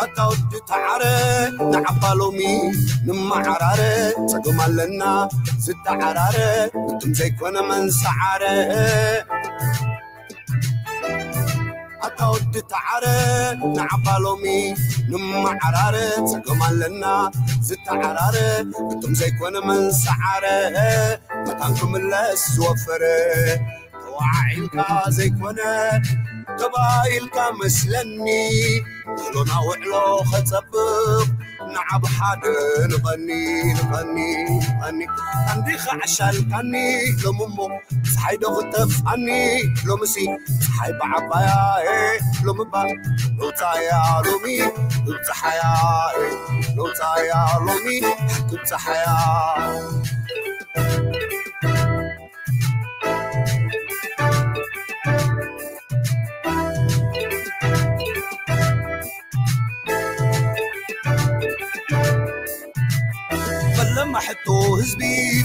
ኣታወዲ ተዓረ ንዓባሎሚ ንመዓራረ ፀጉም ኣለና ዝተዓራረ እንቱም ዘይኮነ መንሰዓረ ኣታወዲ ተዓረ ንዓባሎሚ ንመዓራረ ፀጉም ኣለና ዝተዓራረ እንቱም ዘይኮነ መንሰዓረ መታን ክምለስ ዝወፈረ ተዋዒልካ ዘይኮነ ተባኢልካ መስለኒ እሎ ናውዕሎ ኸጸብቕ ንዓብ ሓደ ንቐኒ ንቐኒ ንቐኒ ኣንዲኻ ዓሻልካኒ ሎም እሞ ፀሓይ ዶ ክተፍኣኒ ሎምሲ ፀሓይ ብዓባያ ሎም ባ ነውፃያ ሎሚ ክብፀሓያ ነውፃያ ሎሚ ክብፀሓያ عما حتو هزبي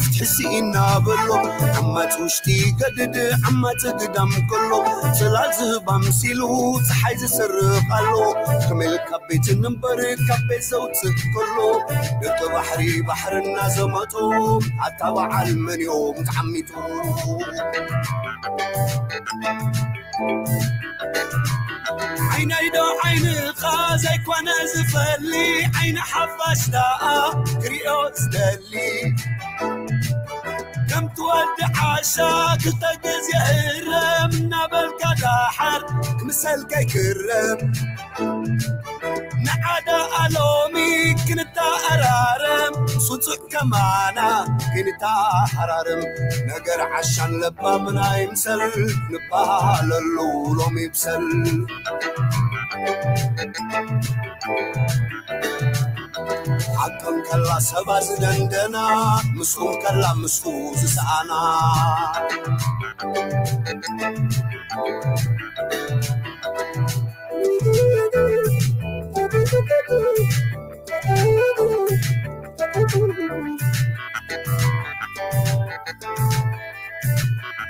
إنا بلو عما توشتي قدد عما تقدم كلو سلال زهب مسيلو تحيز سرق قلو كمل كبيت النمبر كبيت زوت كلو دك بحري بحر الناس ماتو وعال من يوم تعميتو عين ايدا عين خازي كوانا زفلي عين حفاشتا كريو زدري خليك كم تودع عشاك تقز يهرم نبل كداحر مسل كي كرم نعدا ألومي كنتا أرارم صدق كمانا كنتا أحرارم نقر عشان لبا منا يمسل نبها للولوم يبسل haqqan kalla sabaa si dandanaa mistuun kalla mistuu si sa'anaa.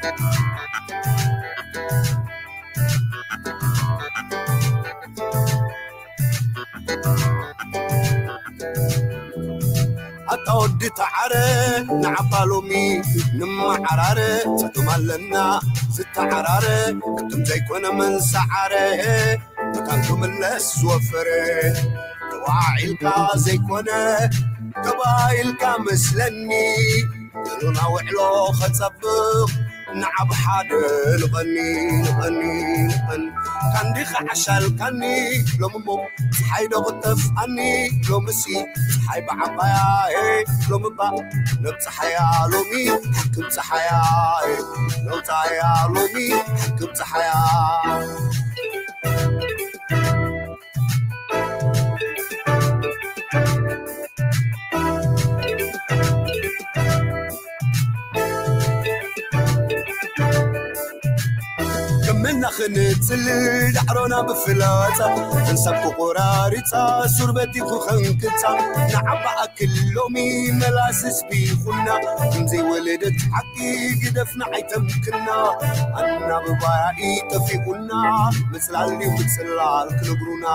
Thank you. دتعر نعطلومي نم عرار تدوم لنا ست عرار كنتم زيكون من سعر تكلم الناس وفر تواعي الكا زيكون تبايل كا مثلني تلونا وحلو خطبك نعب حادل غني غني غني كان دي خعشال كاني لو مم حي دو بطف اني لو مسي حي بعبايا لو مبا نبصحيا لومي حكم حيا لو تايا لومي حكم صحيا ሒዝና ክንፅልል ዳሕሮና ብፍላታ እንሳብ ክቆራሪፃ ሱርበቲ ኩኸንክፃ ንዓባኣ ክሎሚ መላስስ ቢኹና ከምዘይወለደት ዓቂ ግደፍና ዓይተምክና ኣና ብባያኢ ጠፊቁና ምፅላልዩ ምፅላል ክነግሩና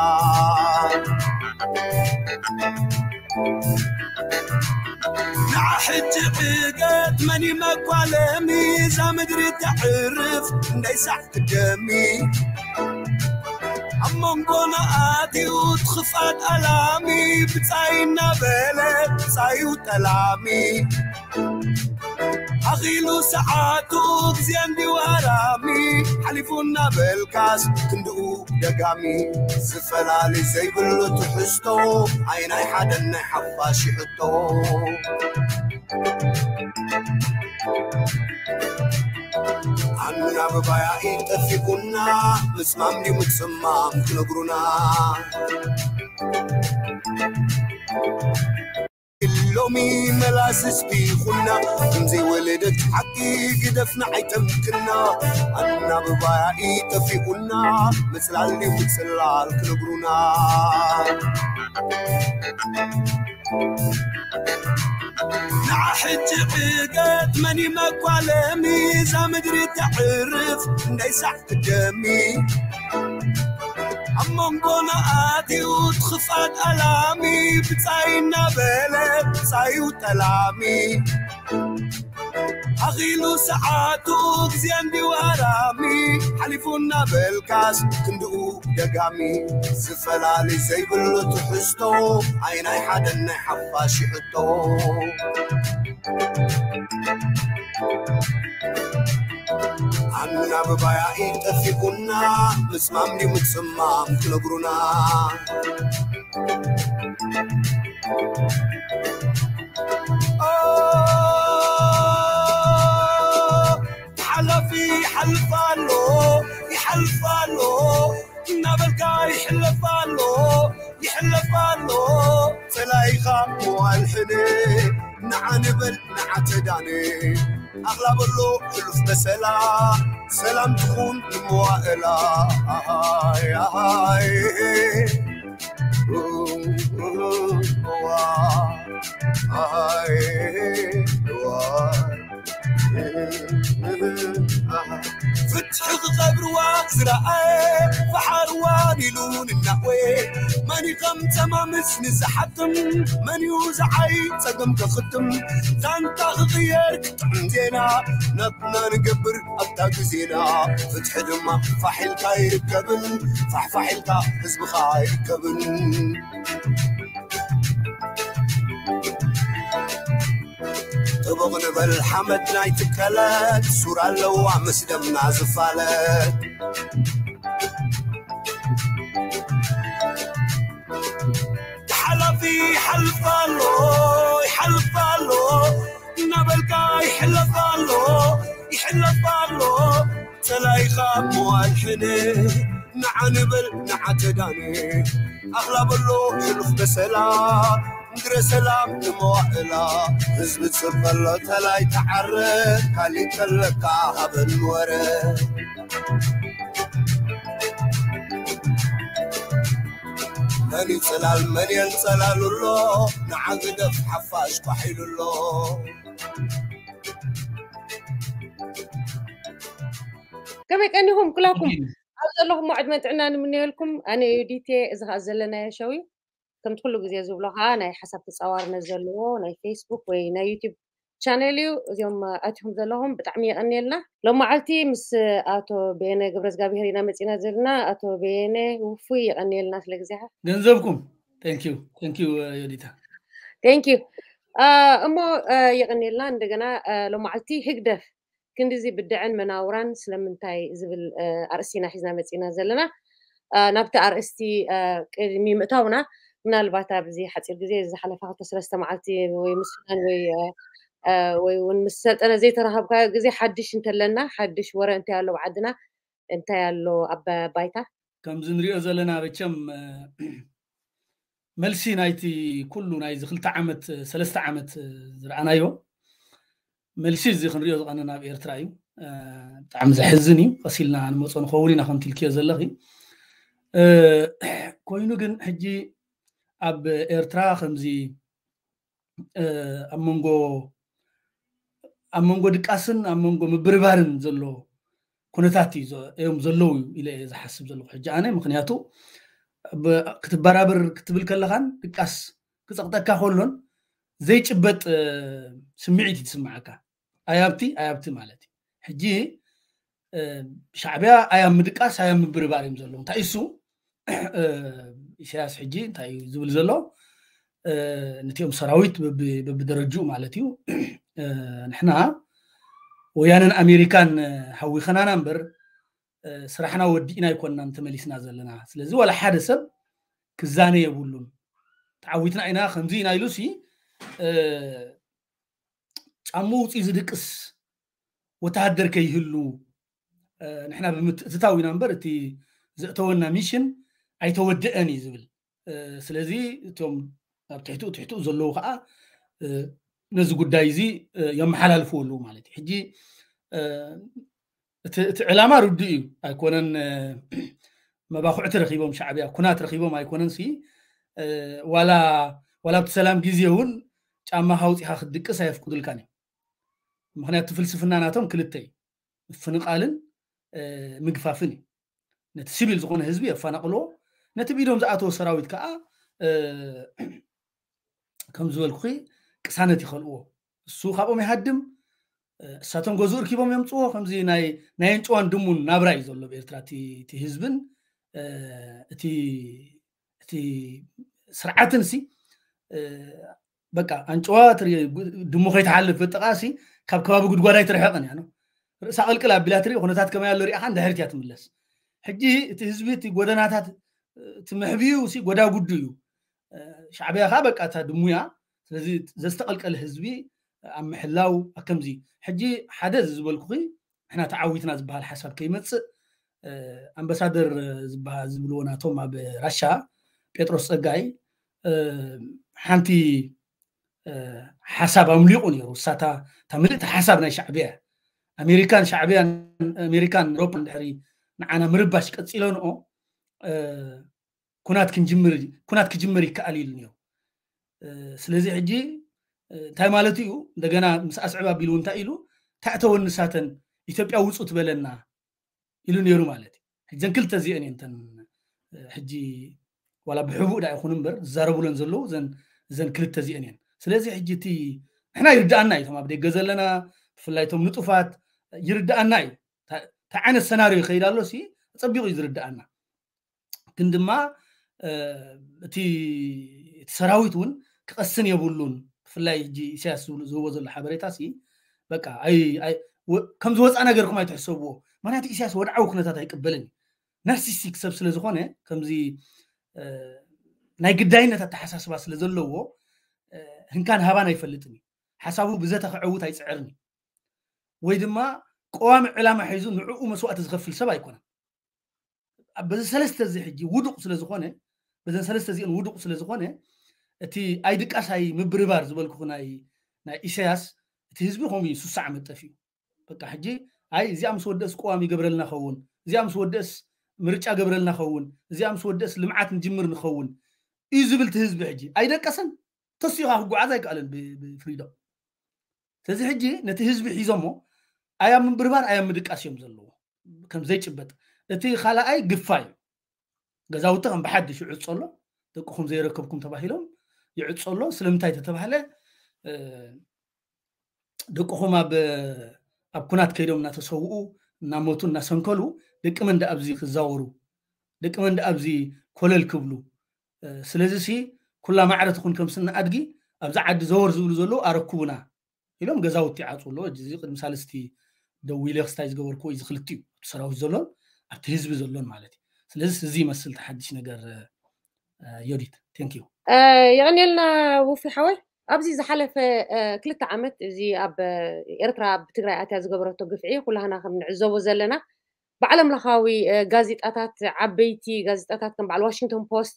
مع حج قد ماني مقوى ميزة مدري تعرف ليس حتى جميل عمون قونا قادي ألامي قلامي بتعينا بلد بتعيو تلعمي أغيلو ساعاتو بزياندي وهرامي حليفونا بالكاس كندقو دقامي سفر علي زي بلو تحستو عيناي حدا حفاش يحطو thank አበባ ያይ ጠፊቁና ምስማም ዲሙጽማ ትነግሩና لومي ملاس سبيخنا كمزي ولدت حقي قدفنا عيتمكنا أنا ببايا إيتفي قلنا مثل اللي مثل عالك نعحج نعحت ماني ماكو على ميزة مدري تعرف ناي ساحت جميل አመንጎና ኣትዩ ትኽፋት ኣላሚ ብፃይ እናበለ ብፃዩ ተላሚ ኣኺሉ ሰዓቱ ግዜ እንዲዋራሚ ሓሊፉ እናበልካስ ክንድኡ ደጋሚ ዝፈላለዩ ዘይብሉ ትሕዝቶ ዓይናይ ሓደን ናይ ሓፋሽ ይሕቶ عمنا ببايعين كنا مسمام لي متسمام تنقرونا حلفي نابل يحلفانو نبلكا يحلفانو يحلفانو تلايخا والحني نعا نبل نعنبل تداني אחלה בלו אלוף בסלע, סלע מתחום כמו האלה. Oh, oh, oh, oh. فتح الغبروة زرعة فحروان لون النحوي ماني غم قم تمامس نزحتم من اي تقم تختم تان تغيير عندنا نبنا نقبر أبتا قزينا فتح دما فحلتا يركبن فحفحلتا حزبخا يركبن ጥቡቕ ንበል ሓመድ ናይ ትከለት ሱር ኣለዋ ምስ ደምና ዝፋለት ተሓላፊ ይሓልፍ ኣሎ ይሓልፍ ኣሎ እናበልካ ይሕለፍ ኣሎ ይሕለፍ ኣሎ ተላይኻ ምዋልሕነ ንዓ ንበል ንዓተዳነ ኣኽላበሎ ሕሉፍ በሰላ مدري سلام موائلة حزب تصرف له تلاي تعرف خلي تلقى هب مني سلال مني انسلال الله نعقد في حفاش بحيل الله كما كانهم كلكم عاود إيه. لهم واحد ما تعنا نمني لكم انا يوديتي ازها زلنا يا شوي ከም ኩሉ ግዜ ዝብሎካ ናይ ሓሳብ ተፃዋርነት ዘለዎ ናይ ፌስቡክ ወይ ናይ ዩቲብ ቻነል እዩ እዚኦም ኣትኹም ዘለኹም ብጣዕሚ የቀኒየልና ሎም መዓልቲ ምስ ኣቶ ቤነ ግብረ እግዚኣብሔር ኢና መፂና ዘለና ኣቶ ቤነ ውፉይ የቀኒየልና ስለ ግዜካ ገንዘብኩም ተንክዩ ተንክዩ ዮዲታ ተንክዩ እሞ የቀኒየልና እንደገና ሎም መዓልቲ ህግደፍ ክንዲዚ ብድዕን መናውራን ስለምንታይ ዝብል ኣርእስቲ ኢና ሒዝና መፂና ዘለና ናብቲ ኣርእስቲ ቅድሚ ምእታውና من البعثة بزي حتير بزي زي حلا فقط سلست معتي ومسنا و آه، ونمسلت أنا زي ترى هبقى زي حدش أنت لنا حدش ورا أنت يالو عدنا أنت يالو أب بايتا كم زنري أزلنا بكم ملسي نايتي كله ناي زخل تعمت سلست عمت زرعنا يو ملسي زي خنري أزلنا نابير ترايو تعم زحزني قصيلنا عن مصون خوري نخن تلكي أزلغي كوينو جن حجي ኣብ ኤርትራ ከምዚ ኣብ መንጎ ኣብ መንጎ ድቃስን ኣብ መንጎ ምብርባርን ዘሎ ኩነታት እዩ እዮም ዘለው እዩ ኢለ እየ ዝሓስብ ዘለኩ ሕጂ ኣነ ምክንያቱ ክትበራብር ክትብል ከለካን ድቃስ ክፀቕጠካ ከሎን ዘይጭበጥ ስምዒት እዩ ትስምዓካ ኣያብቲ ኣያብቲ ማለት እዩ ሕጂ ሻዕብያ ኣያብ ምድቃስ ኣያብ ምብርባር እዮም ዘለዉ እንታይ እሱ ኢሳያስ ሕጂ እንታይ እዩ ዝብል ዘሎ ነቲኦም ሰራዊት በቢደረጅኡ ማለት እዩ ንሕና ወያነን ኣሜሪካን ሓዊኸናና እምበር ስራሕና ወዲእና ኣይኮንና ንተመሊስና ዘለና ስለዚ ዋላ ሓደ ሰብ ክዛነ የብሉን ተዓዊትና ኢና ከምዚ ኢና ኢሉ ሲ ጫሙ ውፅኢ ዝድቅስ ወተሃደር ከይህሉ ንሕና ብምትእትታው ኢና እምበር እቲ ዘእተወና ሚሽን ኣይተወድአን እዩ ዝብል ስለዚ እቶም ኣብ ትሕትኡ ትሕትኡ ዘለዉ ከዓ ነዚ ጉዳይ እዚ የመሓላልፍዎ ኣለዉ ማለት እዩ ሕጂ እቲ ዕላማ ርዲ እዩ ኣይኮነን መባኩዕቲ ረኪቦም ሻዕብያ ኩናት ረኪቦም ኣይኮነን ሲ ዋላ ኣብቲ ሰላም ግዜ እውን ጫማ ካውፂኻ ክትድቅስ ኣየፍቅዱልካን እዩ ምክንያቱ ፍልስፍና ናቶም ክልተ እዩ ፍንቃልን ምግፋፍን እዩ ነቲ ስቢል ዝኮነ ህዝቢ የፋናቅልዎ ነቲ ብኢዶም ዝኣተዎ ሰራዊት ከዓ ከም ዝበልኩ ቅሳነት ይኸልእዎ እሱ ካብኦም ይሃድም እሳቶም ገዝኡ ርኪቦም የምፅዎ ከምዚ ናይ የንጭዋን ድሙን ናብራ እዩ ዘሎ ብኤርትራ እቲ ህዝብን እቲ ስርዓትን ሲ በቃ ኣንጭዋ ድሙ ከይተሓልፍ ብጥቃሲ ካብ ከባቢ ጉድጓዳይ ትርሕቕን እያ ርእሳ ቅልቅል ኣቢላ ትርኢ ኩነታት ከመያ ኣሎ ሪኢኻ እንዳሕሪት እያ ትምለስ ሕጂ እቲ ህዝቢ እቲ ጎደናታት እቲ መህቢኡ ሲ ጎዳጉዱ እዩ ሻዕብያ ከዓ በቃ እታ ድሙያ ስለዚ ዘስተቐልቀለ ህዝቢ ኣብ ምሕላው ኣብ ከምዚ ሕጂ ሓደ ዝበልኩ ንሕና ተዓዊትና ዝበሃል ሓሳብ ከይመፅእ ኣምባሳደር ዝብልዎ ናቶም ኣብ ራሻ ጴጥሮስ ፀጋይ ሓንቲ ሓሳብ ኣምሊቑ ነይሩ እሳታ እታ ምልእቲ ሓሳብ ናይ ሻዕብያ ኣሜሪካን ሻዕብያን ኣሜሪካን ሮፓን ድሕሪ ንዓና ምርባሽ ቀፂለንኦ ኩናት ክንጅምር ኩናት ክጅምር ይከኣል ኢሉ ነይሩ ስለዚ ሕጂ እንታይ ማለት እዩ እንደገና ምስ ኣስዕብ ኣቢሉ እንታይ ኢሉ እንታይ እተወኒ ሳተን ኢትዮጵያ ውፁ ትበለና ኢሉ ነይሩ ማለት እዩ ሕዘን ክልተ እዚአን እየንተን ሕጂ ዋላ ብሕቡእ ዳ ይኹን እምበር ዝዛረብለን ዘለዉ እዘን ክልተ እዚአን እየን ስለዚ ሕጂ እቲ ንሕና ይርዳኣና እዩ ቶም ኣብ ደገ ዘለና ብፍላይ ቶም ንጡፋት ይርዳኣና እዩ እንታይ ዓይነት ሰናርዮ ይኸይድ ኣሎ ሲ ፀቢቑ እዩ ዝርዳኣና كندما تي تسراويتون كقسن يبولون فلاي جي سياس زو وزل حبريتا سي بكا اي اي و... كم زوز انا غيركم اي تحسبو معناتي سياس ودعو كنتا تا يقبلني نارسيستيك سب سلا زخونه كم زي اه... ناي قداينه تا تحساس با سلا زلوو اه... هنكان هبان اي فلتني حسابو بزته خعوت اي صعرني ويدما قوام علامه حيزو نعو مسوات زغفل سبا يكون በዚ ሰለስተ እዚ ሕጂ ውዱቕ ስለ ዝኾነ በዘን ሰለስተ እዚአን ውዱቕ ስለ ዝኾነ እቲ ኣይድቃሳይ ምብርባር ዝበልኩኹ ናይ ኢሳያስ እቲ ህዝቢ ከምኡ እዩ ስሳዕ መጠፍ እዩ በቃ ሕጂ ኣይ እዚኣ ምስ ወደእስ ቅዋም ይገብረልና ኸውን እዚኣ ምስ ወደእስ ምርጫ ገብረልና ኸውን እዚኣ ምስ ወደእስ ልምዓት ንጅምር ንኸውን እዩ ዝብል እቲ ህዝቢ ሕጂ ኣይደቀሰን ተሲኻ ክጓዓዝ ኣይከኣለን ብፍሪዶም ስለዚ ሕጂ ነቲ ህዝቢ ሒዞሞ ኣያ ምብርባር ኣያ ምድቃስ እዮም ዘለዎ ከም ዘይጭበጥ እቲ ካልኣይ ግፋይ እዩ ገዛውቲ ከም ብሓድሽ ይዕፅ ኣሎ ደቅኹም ዘይረከብኩም ተባሂሎም ይዕፅ ኣሎ ስለምንታይ ተተባሃለ ደቅኹም ኣብ ኩናት ከይዶም እናተሰውኡ እናመቱ እናሰንከሉ ደቂ መንዲ ኣብዚ ክዛወሩ ደቂ መንዲ ኣብዚ ኮለል ክብሉ ስለዚ ሲ ኩላ ማዕረት ይኹን ከም ስንኣድጊ ኣብዛ ዓዲ ዘወር ዝብሉ ዘለዉ ኣረክቡና ኢሎም ገዛውቲ ይዓፁ ኣለዎ እዚ ቅድሚ ሳልስቲ ደው ኢለ ክስታይ ዝገበርክዎ እዩ ዝክልቲ እዩ ሰራዊት ዘሎን ኣብቲ ህዝቢ ዘሎን ማለት እዩ ስለዚ እዚ ይመስል ተሓድሽ ነገር ዮዲት ቴንክ ዩ የቀኒልና ወፊ ሓወይ ኣብዚ ዝሓለፈ ክልተ ዓመት እዚ ኣብ ኤርትራ ብትግራይ ኣትያ ዝገበረቶ ግፍዒ ኩላህና ከም ንዕዘቦ ዘለና ብዓለም ለካዊ ጋዜጣታት ዓበይቲ ጋዜጣታት ከም በዓል ዋሽንግቶን ፖስት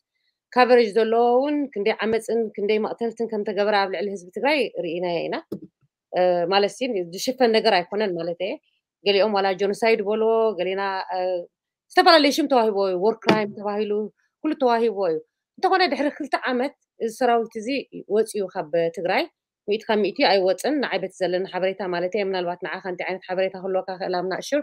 ካቨሬጅ ዘለዎ እውን ክንደይ ዓመፅን ክንደይ መቕተልትን ከም ተገበረ ኣብ ልዕሊ ህዝቢ ትግራይ ርኢናየ ኢና ማለት ዝሽፈን ነገር ኣይኮነን ማለት እየ ገሊኦም ኦም ዋላ ጆኖሳይድ በሎ ገሊና ዝተፈላለየ ሽም ተዋሂቦ እዩ ወር ክራይም ተባሂሉ ኩሉ ተዋሂቦ እዩ እንተኾነ ድሕሪ ክልተ ዓመት እዚ ሰራዊት እዚ ወፂኡ ካብ ትግራይ ሚኢት ካብ ሚእቲ ኣይወፅን ንዓይበት ዘለና ሓበሬታ ማለት እየ ምናልባት ንዓኻ እንታይ ዓይነት ሓበሬታ ክህልወካ ክእል ኣብ ናእሽር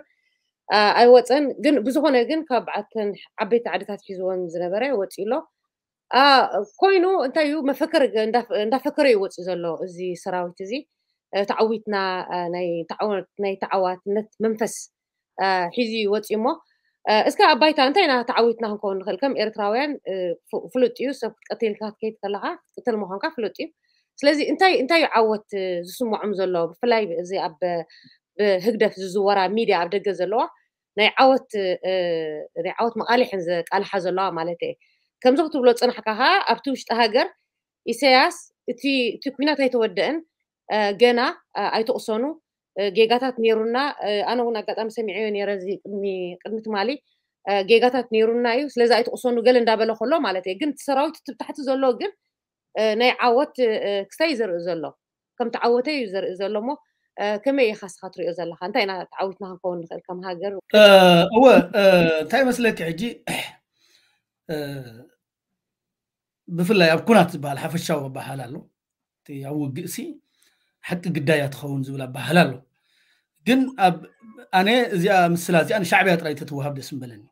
ኣይወፅን ግን ብዝኾነ ግን ካብ በዓተን ዓበይቲ ዓድታት ሒዝዎን ዝነበረ ወፂኡ ኣሎ ኮይኑ እንታይ እዩ መፈከር እንዳፈከረ እዩ ወፅኡ ዘሎ እዚ ሰራዊት እዚ ተዓዊትና ናይ ናይ ተዓዋትነት መንፈስ ሒዙ ወፂኡ እሞ እስካ ኣብ ባይታ እንታይ ና ተዓዊትና ክንከውን ንኽእል ከም ኤርትራውያን ፍሉጥ እዩ ሰብ ክትቀትልካ ክትከይድ ከለካ ክትቅትል ምዃንካ ፍሉጥ እዩ ስለዚ እንታይ እንታይ ዓወት ዝስምዖም ዘሎ ብፍላይ እዚ ኣብ ብህግደፍ ዝዝወራ ሚድያ ኣብ ደገ ዘለዋ ናይ ዓወት ናይ ዓወት መቃሊሕን ዘቃልሓ ዘለዋ ማለት እየ ከምዚ ክትብሎ ፅናሕካ ከዓ ኣብቲ ውሽጢ ሃገር ኢሳያስ እቲ ኩናት ኣይተወደአን ገና ኣይተቕሰኑ ጌጋታት ነይሩና ኣነ እውን ኣጋጣሚ ሰሚዐዮ ነረ እዚ ቅድሚ ትማሊ ጌጋታት ነይሩና እዩ ስለዚ ኣይተቕሰኑ ገለ እንዳበለ ከሎ ማለት እየ ግን እቲ ሰራዊት ትብታሕቲ ዘሎ ግን ናይ ዓወት ክስታይ እዩ ዘርኢ ዘሎ ከምቲ ዓወተ እዩ ዘርኢ ዘሎ እሞ ከመይ ኢኻ ስኻ ትሪኦ ዘለካ እንታይ ኢና ተዓዊትና ክንከውን ንኽእል ከም ሃገር እወ እንታይ መስለኪ ሕጂ ብፍላይ ኣብ ኩናት ዝበሃል ሓፈሻዊ ኣባሃል ኣሎ እቲ ኣብ ውግእሲ ሕቂ ግዳይ እያ ትኸውን ዝብል ኣባህል ኣሎ ግን ኣብ ኣነ እዚኣ ምስላ እዚኣ ንሻዕብያ ጥራይ ተትወሃብ ደስ ምበለኒ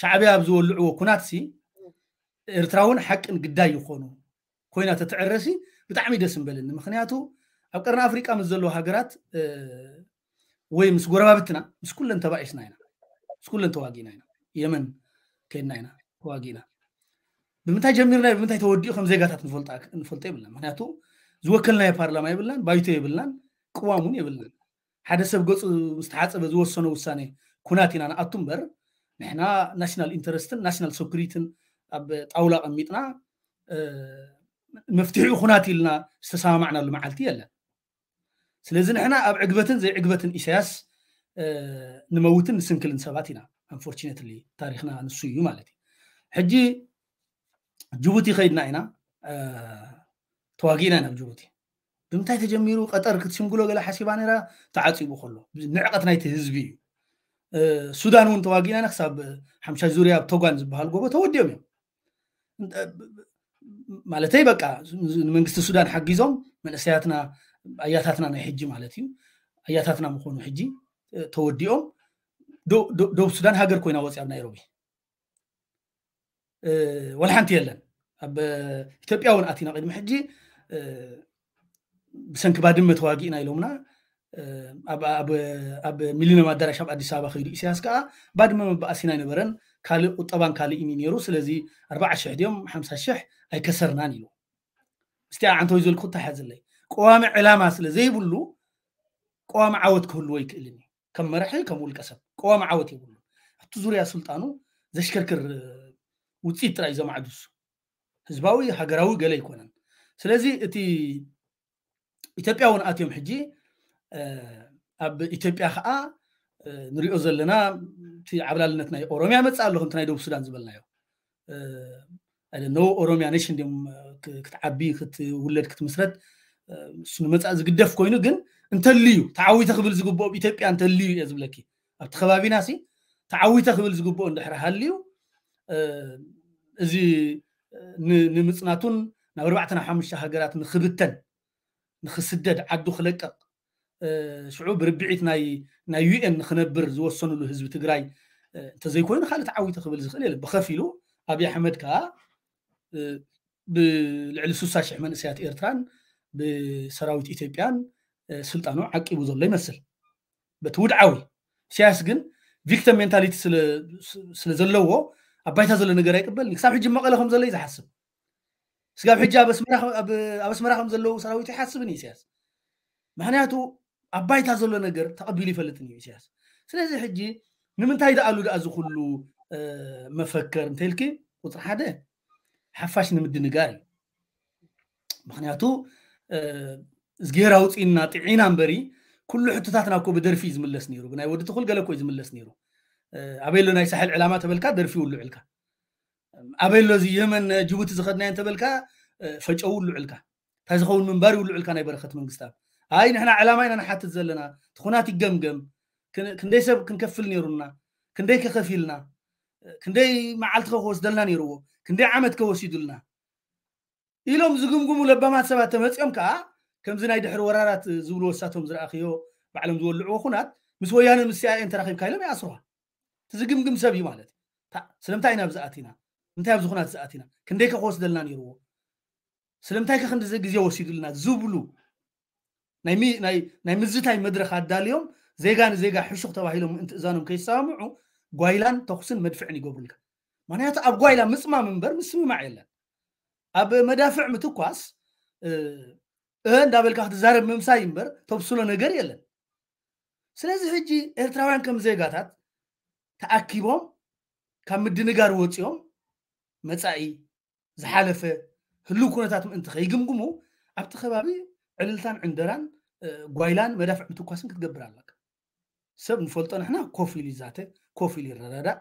ሻዕብያ ኣብ ዝወልዕዎ ኩናት ሲ ኤርትራ እውን ሓቅን ግዳይ ይኮኑ ኮይና ተትዕረሲ ብጣዕሚ ደስ ምበለኒ ምክንያቱ ኣብ ቀርኒ ኣፍሪቃ ምስ ዘለዎ ሃገራት ወይ ምስ ጎረባብትና ምስ ኩለን ተባኢስና ኢና ምስ ኩለን ተዋጊና ኢና የመን ከይድና ኢና ተዋጊና ብምንታይ ጀሚርና ብምንታይ ተወዲኡ ከም ዜጋታት ንፈልጦ የብልና ምክንያቱ زوكلنا يا برلمان يبلن بايته يبلن قوامون يبلن هذا سبب قص مستحات سبب زو السنة والسنة كناتينا أنا أتمبر نحنا ناشنال إنترستن ناشنال سوكريتن أب أولا أميتنا مفتيحو خناتي لنا استسامعنا المعالتي يلا سلزن نحنا أب عقبة زي عقبة إشياس نموتن نسنكل نسباتنا unfortunately تاريخنا نسويو مالتي حجي جبوتي خيدنا هنا أه ተዋጊና ናብ ጅቡቲ ብምንታይ ተጀሚሩ ቀጠር ክትሽምግሎ ገለ ሓሲባ ነራ ተዓፂቡ ከሎ ንዕቐት ናይቲ ህዝቢ እዩ ሱዳን እውን ተዋጊና ክሳብ ሓምሻ ዙርያ ኣብ ቶጓን ዝበሃል ጎቦ ተወዲዮም እዮም ማለተይ በቃ ንመንግስቲ ሱዳን ሓጊዞም መእሰያትና ኣያታትና ናይ ሕጂ ማለት እዩ ኣያታትና ምኮኑ ሕጂ ተወዲኦም ደቡብ ሱዳን ሃገር ኮይና ወፂ ኣብ ናይሮቢ ወላ ሓንቲ የለን ኣብ ኢትዮጵያ እውን ኣቲና ቅድሚ ሕጂ ብሰንኪ ባድመ ተዋጊእና ኢሎምና ኣብ ሚሊኒየም ኣዳራሽ ኣብ ኣዲስ ኣበባ ከይዱ እስያስ ከዓ ባድመ መባእሲን ይነበረን ካልእ ቁጠባን ካልእ ኢኒ ነይሩ ስለዚ ኣርባዓ ሽሕ ድኦም ሓምሳ ሽሕ ኣይከሰርናን ኢሉ ምስቲ ዓንተወይ ዝበልኩ እንታይ ዘለይ ቀዋሚ ዕላማ ስለ ዘይብሉ ቀዋሚ ዓወት ክህልዎ ይክእልኒ ከም መርሒ ከም ውልቀ ሰብ ቀዋሚ ዓወት የብሉ ኣብቲ ዙርያ ስልጣኑ ዘሽከርክር ውፅኢት ጥራይ ዘማዕዱስ ህዝባዊ ሃገራዊ ገለ ኣይኮነን ስለዚ እቲ ኢትዮጵያ እውን ኣትዮም ሕጂ ኣብ ኢትዮጵያ ከዓ ንሪኦ ዘለና እቲ ዓብላልነት ናይ ኦሮምያ መፅእ ኣለኹ እቲ ናይ ደቡብ ሱዳን ዝበልናዮ ኖ ኦሮምያ ኔሽን ድም ክትዓቢ ክትውለድ ክትምስረት እሱ ንመፃእ ዝግደፍ ኮይኑ ግን እንተልዩ ተዓዊተ ክብል ዝግብኦ ብኢትዮጵያ እንተልዩ እየ ዝብለኪ ኣብቲ ከባቢና ሲ ተዓዊተ ክብል ዝግብኦ እንድሕር ሃልዩ እዚ ንምፅናቱን ናብ 4 5 ሃገራት ንክብተን ንክስደድ ዓዱ ክለቀቕ ሽዑ ብርብዒት ናይ ዩኤን ንክነብር ዝወሰኑሉ ህዝቢ ትግራይ እንተዘይኮይኑ ካልእ ዓዊተ ክብል ዝኽእል የለ ብከፊ ኢሉ ኣብዪ ኣሕመድ ከዓ ብልዕሊ 60 ሽሕ መንእሰያት ኤርትራን ብሰራዊት ኢትዮጵያን ስልጣኑ ዓቂቡ ዘሎ ይመስል በቲ ውድዓዊ ስያስ ግን ቪክተም ሜንታሊቲ ስለ ዘለዎ ኣባይታ ዘሎ ነገር ኣይቅበልኒ ክሳብ ሕጂ መቐለ ከም ዘሎ እዩ ዝሓስብ ስጋብ ሕጂ ኣብ ኣስመራ ከም ዘለው ሰራዊት ይሓስብን ኢሳያስ ምክንያቱ ኣብ ባይታ ዘሎ ነገር ተቐቢሉ ይፈልጥን እዩ ኢሳያስ ስለዚ ሕጂ ንምንታይ ደኣሉ ደኣ ዝኩሉ መፈከር እንተይልኪ ቁፅሪ ሓደ ሓፋሽ ንምድንጋር እዩ ምክንያቱ ዝጌራ ውፂኢና ጥዒና እንበሪ ኩሉ ሕቶታትና ኮ ብደርፊ እዩ ዝምለስ ነይሩ ብናይ ወዲ ትኩል ገለ ኮ እዩ ዝምለስ ነይሩ ኣበየሎ ናይ ሳሕል ዕላማ ተበልካ ደርፊ ውሉዕልካ أبل زي يمن جبوت زخدنا أنت بالك فجأة ولو علك هذا من بارو ولو علك أنا برخت من قستا هاي نحن على ما نحن حتى زلنا تخوناتي جم جم كن كن ديسا كن كفل نيرونا كن ديك كفيلنا كن دي مع علتك خوس دلنا نيرو كن دي عمد كوس يدلنا إلهم زقوم قوم ولا بمات سبعة تمت كم كا كم زنا يدحر ورارات زولو ساتهم زر أخيو بعلم زول وخونات مش ويانا مسيا أنت رخيم كايلم يا صراحة تزقوم قوم سبي مالت سلمت عينا بزاتينا እንታይ ኣብ ዝኾና ዝሰኣት ኢና ክንደይ ከ ክወስደልና ነይርዎ ስለምንታይ ከ ክንደዚ ግዜ ወሲዱልና ዝብሉ ናይ ምዝታይ መድረክ ኣዳልዮም ዜጋ ንዜጋ ሕሹክ ተባሂሎም እንትእዛኖም ከይሰምዑ ጓይላን ተኩስን መድፍዕን ይገብሩልካ ምክንያቱ ኣብ ጓይላ ምፅማም እምበር ምስምማዕ የለን ኣብ መዳፍዕ ምትኳስ እንዳበልካ ክትዛረብ ምምሳይ እምበር ተብስሎ ነገር የለን ስለዚ ሕጂ ኤርትራውያን ከም ዜጋታት ተኣኪቦም ካብ ምድንጋር ወፂኦም መፃኢ ዝሓለፈ ህልው ኩነታት ምእንቲ ከይግምግሙ ኣብቲ ከባቢ ዕልልታን ዕንደራን ጓይላን መዳፍዕ ምትኳስን ክትገብር ኣለካ ሰብ ንፈልጦ ንሕና ኮፍ ኢሉ ይዛተ ኮፍ ኢሉ ይረዳዳእ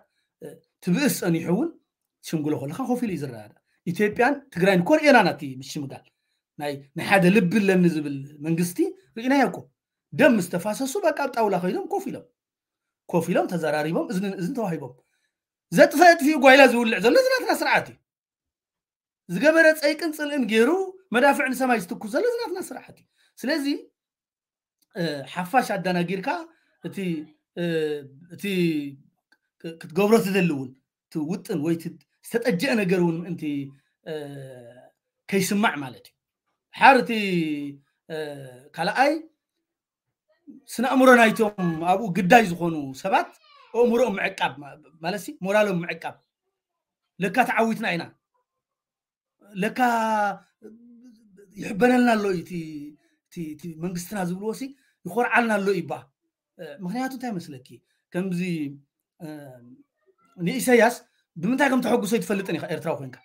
ትብእስ ፀኒሑ እውን ትሽምግሎ ከለካ ኮፍ ኢሉ እዩ ዝረዳዳእ ኢትዮጵያን ትግራይን ኮ ርኤና ናቲ ምሽምጋል ናይ ሓደ ልቢ ለኒ ዝብል መንግስቲ ርኢናዮ ኮ ደም ዝተፋሰሱ በቃ ኣብ ጣውላ ኮይዶም ኮፍ ኢሎም ኮፍ ኢሎም ተዘራሪቦም እዝኒ እዝን ተዋሂቦም ዘጥፈአት ፍዩ ጓይላ ዝውልዕ ዘሎ ዝናትና ስርዓት እዩ ዝገበረ ፀይቅን ፅልእን ገይሩ መዳፍዕ ንሰማይ ዝትኩስ ዘሎ ዝናትና ስርዓት እዩ ስለዚ ሓፋሽ ኣዳናጊርካ እቲ እቲ ክትገብሮ ትደሊ እውን እቲ ውጥን ወይ ዝተጠጅአ ነገር እውን እንቲ ከይስማዕ ማለት እዩ ሓር እቲ ካልኣይ ስነ ኣእምሮ ናይቶም ኣብኡ ግዳይ ዝኾኑ ሰባት أمورهم معقاب مالسي مورالهم معقاب لك تعويتنا هنا لك يحبنا لنا اللو تي تي تي منقستنا زبلوسي يخرع لنا اللو يبا مخنياتو تاي مسلكي كمزي ንእሰያስ ብምንታይ ከም ተሐጉሶ ይትፈልጥን ኢኻ ኤርትራዊ ኮይንካ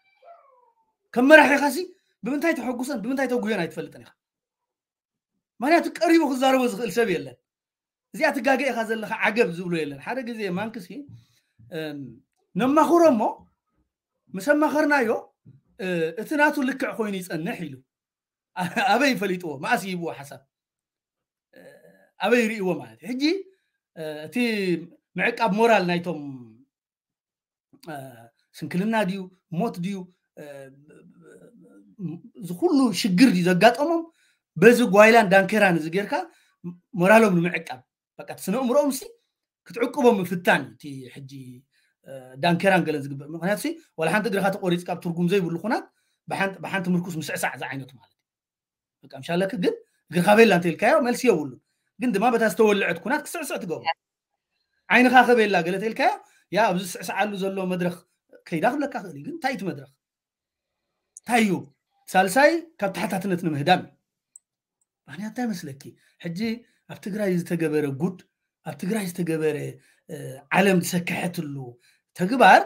ከም መራሒ ኢኻ ሲ ብምንታይ ተሐጉሰን ብምንታይ ተጉዮን ኣይትፈልጥን ኢኻ ምክንያቱ ቀሪቡ ክዛረቦ ዝኽእል ሰብ የለን እዚኣ ትጋገ ኢካ ዘለካ ዓገብ ዝብሎ የለን ሓደ ግዜ ማንክሲ ነማኽሮ እሞ ምስ ኣማኸርናዮ እቲ ናቱ ልክዕ ኮይኑ ይፀንሕ ኢሉ ኣበይ ፈሊጥዎ ማእሲ ይብዎ ሓሳብ ኣበይ ርእይዎ ማለት እዩ ሕጂ እቲ ምዕቃብ ሞራል ናይቶም ስንክልና ድዩ ሞት ድዩ ዝኩሉ ሽግር ድዩ ዘጋጠሞም በዚ ጓይላን ዳንኬራን እዚ ጌርካ ሞራሎም ንምዕቃብ በቃ ትስንኦም ረኦምሲ ክትዕቅቦም ምፍታን እዩ እቲ ሕጂ ዳንኬራን ገለ ዝግብእ ምክንያቱ ወላ ሓንቲ እግርካ ተቆሪፅካ ኣብ ትርጉም ዘይብሉ ኩናት ብሓንቲ ምርኩስ ምስዕሳዕ ዛ ዓይነት ማለት እዩ በቃ ምሻለክ ግን እግርካ በየላ እንተኢልካዮ መልሲ የብሉን ግን ድማ በታ ዝተወልዐት ኩናት ክስዕስዕ ትገብሩ ዓይንካ ከበየላ ገለ ተኢልካዮ ያ ኣብዚ ስዕሳዓሉ ዘሎ መድረክ ከይዳ ክብለካ ክእል እዩ ግን እንታይ እቲ መድረክ እንታይ እዩ ሳልሳይ ካብ ታሕታትነት ንምህዳም እዩ ምክንያት እንታይ መስለኪ ሕጂ ኣብ ትግራይ ዝተገበረ ጉድ ኣብ ትግራይ ዝተገበረ ዓለም ዝሰክሐትሉ ተግባር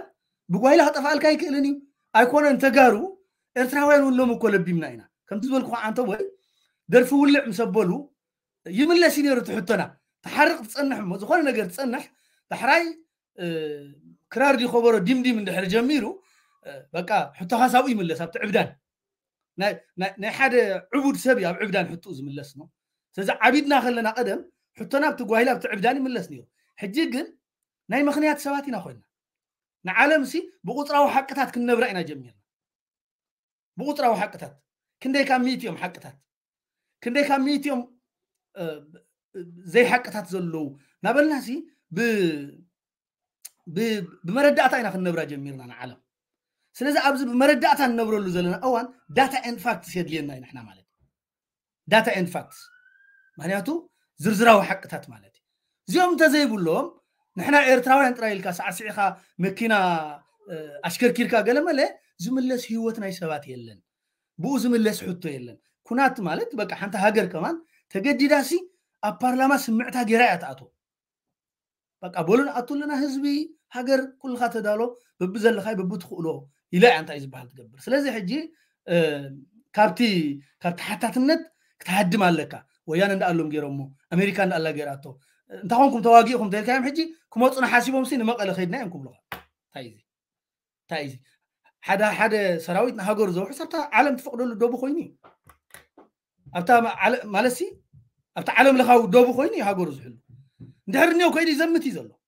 ብጓይላ ክጠፋእልካ ይክእልን እዩ ኣይኮነ እንተጋሩ ኤርትራውያን ውሎም እኮ ለቢምና ኢና ከምቲ ዝበልኩ ከዓ እንተ ወይ ደርፊ ውልዕ ምሰበሉ ይምለስ እዩ ነይሩ ትሕቶና ተሓርቕ ትፀንሕ እሞ ዝኾነ ነገር ትፀንሕ ዳሕራይ ክራር ዲ ከበሮ ዲምዲም እንድሕር ጀሚሩ በቃ ሕቶኻ ሳብኡ ይምለስ ኣብቲ ዕብዳን ናይ ሓደ ዕቡድ ሰብ እዩ ኣብ ዕብዳን ሕትኡ ዝምለስ ነው ስለዚ ዓቢድና ከለና ቀደም ሕቶ ናብቲ ጓሂላ ብቲ ዕብዳን ይምለስ ነይሩ ሕጂ ግን ናይ ምክንያት ሰባት ኢና ኮይና ንዓለም ሲ ብቁፅራዊ ሓቅታት ክንነብራ ኢና ጀሚርና ብቁፅራዊ ሓቅታት ክንደይ ካብ ሚእቲ እዮም ሓቅታት ክንደይ ካብ ሚእቲ እዮም ዘይሓቅታት ዘለዉ ናበልና ሲ ብመረዳእታ ኢና ክንነብራ ጀሚርና ንዓለም ስለዚ ኣብዚ ብመረዳእታ ንነብረሉ ዘለና እዋን ዳታ ኤንፋክትስ የድልየና ኢና ንሕና ማለት እዩ ዳታ ኤንፋክትስ ምክንያቱ ዝርዝራዊ ሓቅታት ማለት እዩ እዚኦም እንተዘይብሎዎም ንሕና ኤርትራውያን ጥራይ ኢልካ ሳዕስዒኻ መኪና ኣሽከርኪርካ ገለ መለ ዝምለስ ሂወት ናይ ሰባት የለን ብኡ ዝምለስ ሕቶ የለን ኩናት ማለት በ ሓንቲ ሃገር ከማን ሲ ኣብ ፓርላማ ስምዕታ ገይራ እያ ተኣቶ በቃ በሉን ኣቱልና ህዝቢ ሃገር ኩልካ ተዳሎ በቢ ዘለካይ በቢ ትኽእሎ ኢላ እያ እንታይ እዩ ዝበሃል ትገብር ስለዚ ሕጂ ካብቲ ሓታትነት ክትሃድም ኣለካ ويان عند ألوم جيرمو أمريكا عند الله أنت هونكم تواجيكم تلك كام حجي كم أصلا حاسبهم سين ما قال خيدنا يمكم لغة تايزي تايزي حدا حدا سراويتنا هاجر زوج حسبتها عالم تفقد له دوب خويني أبتا مالسي أبتا عالم لخاو دوب خويني هاجر زو حلو دهرني وكيد يزمت يزلو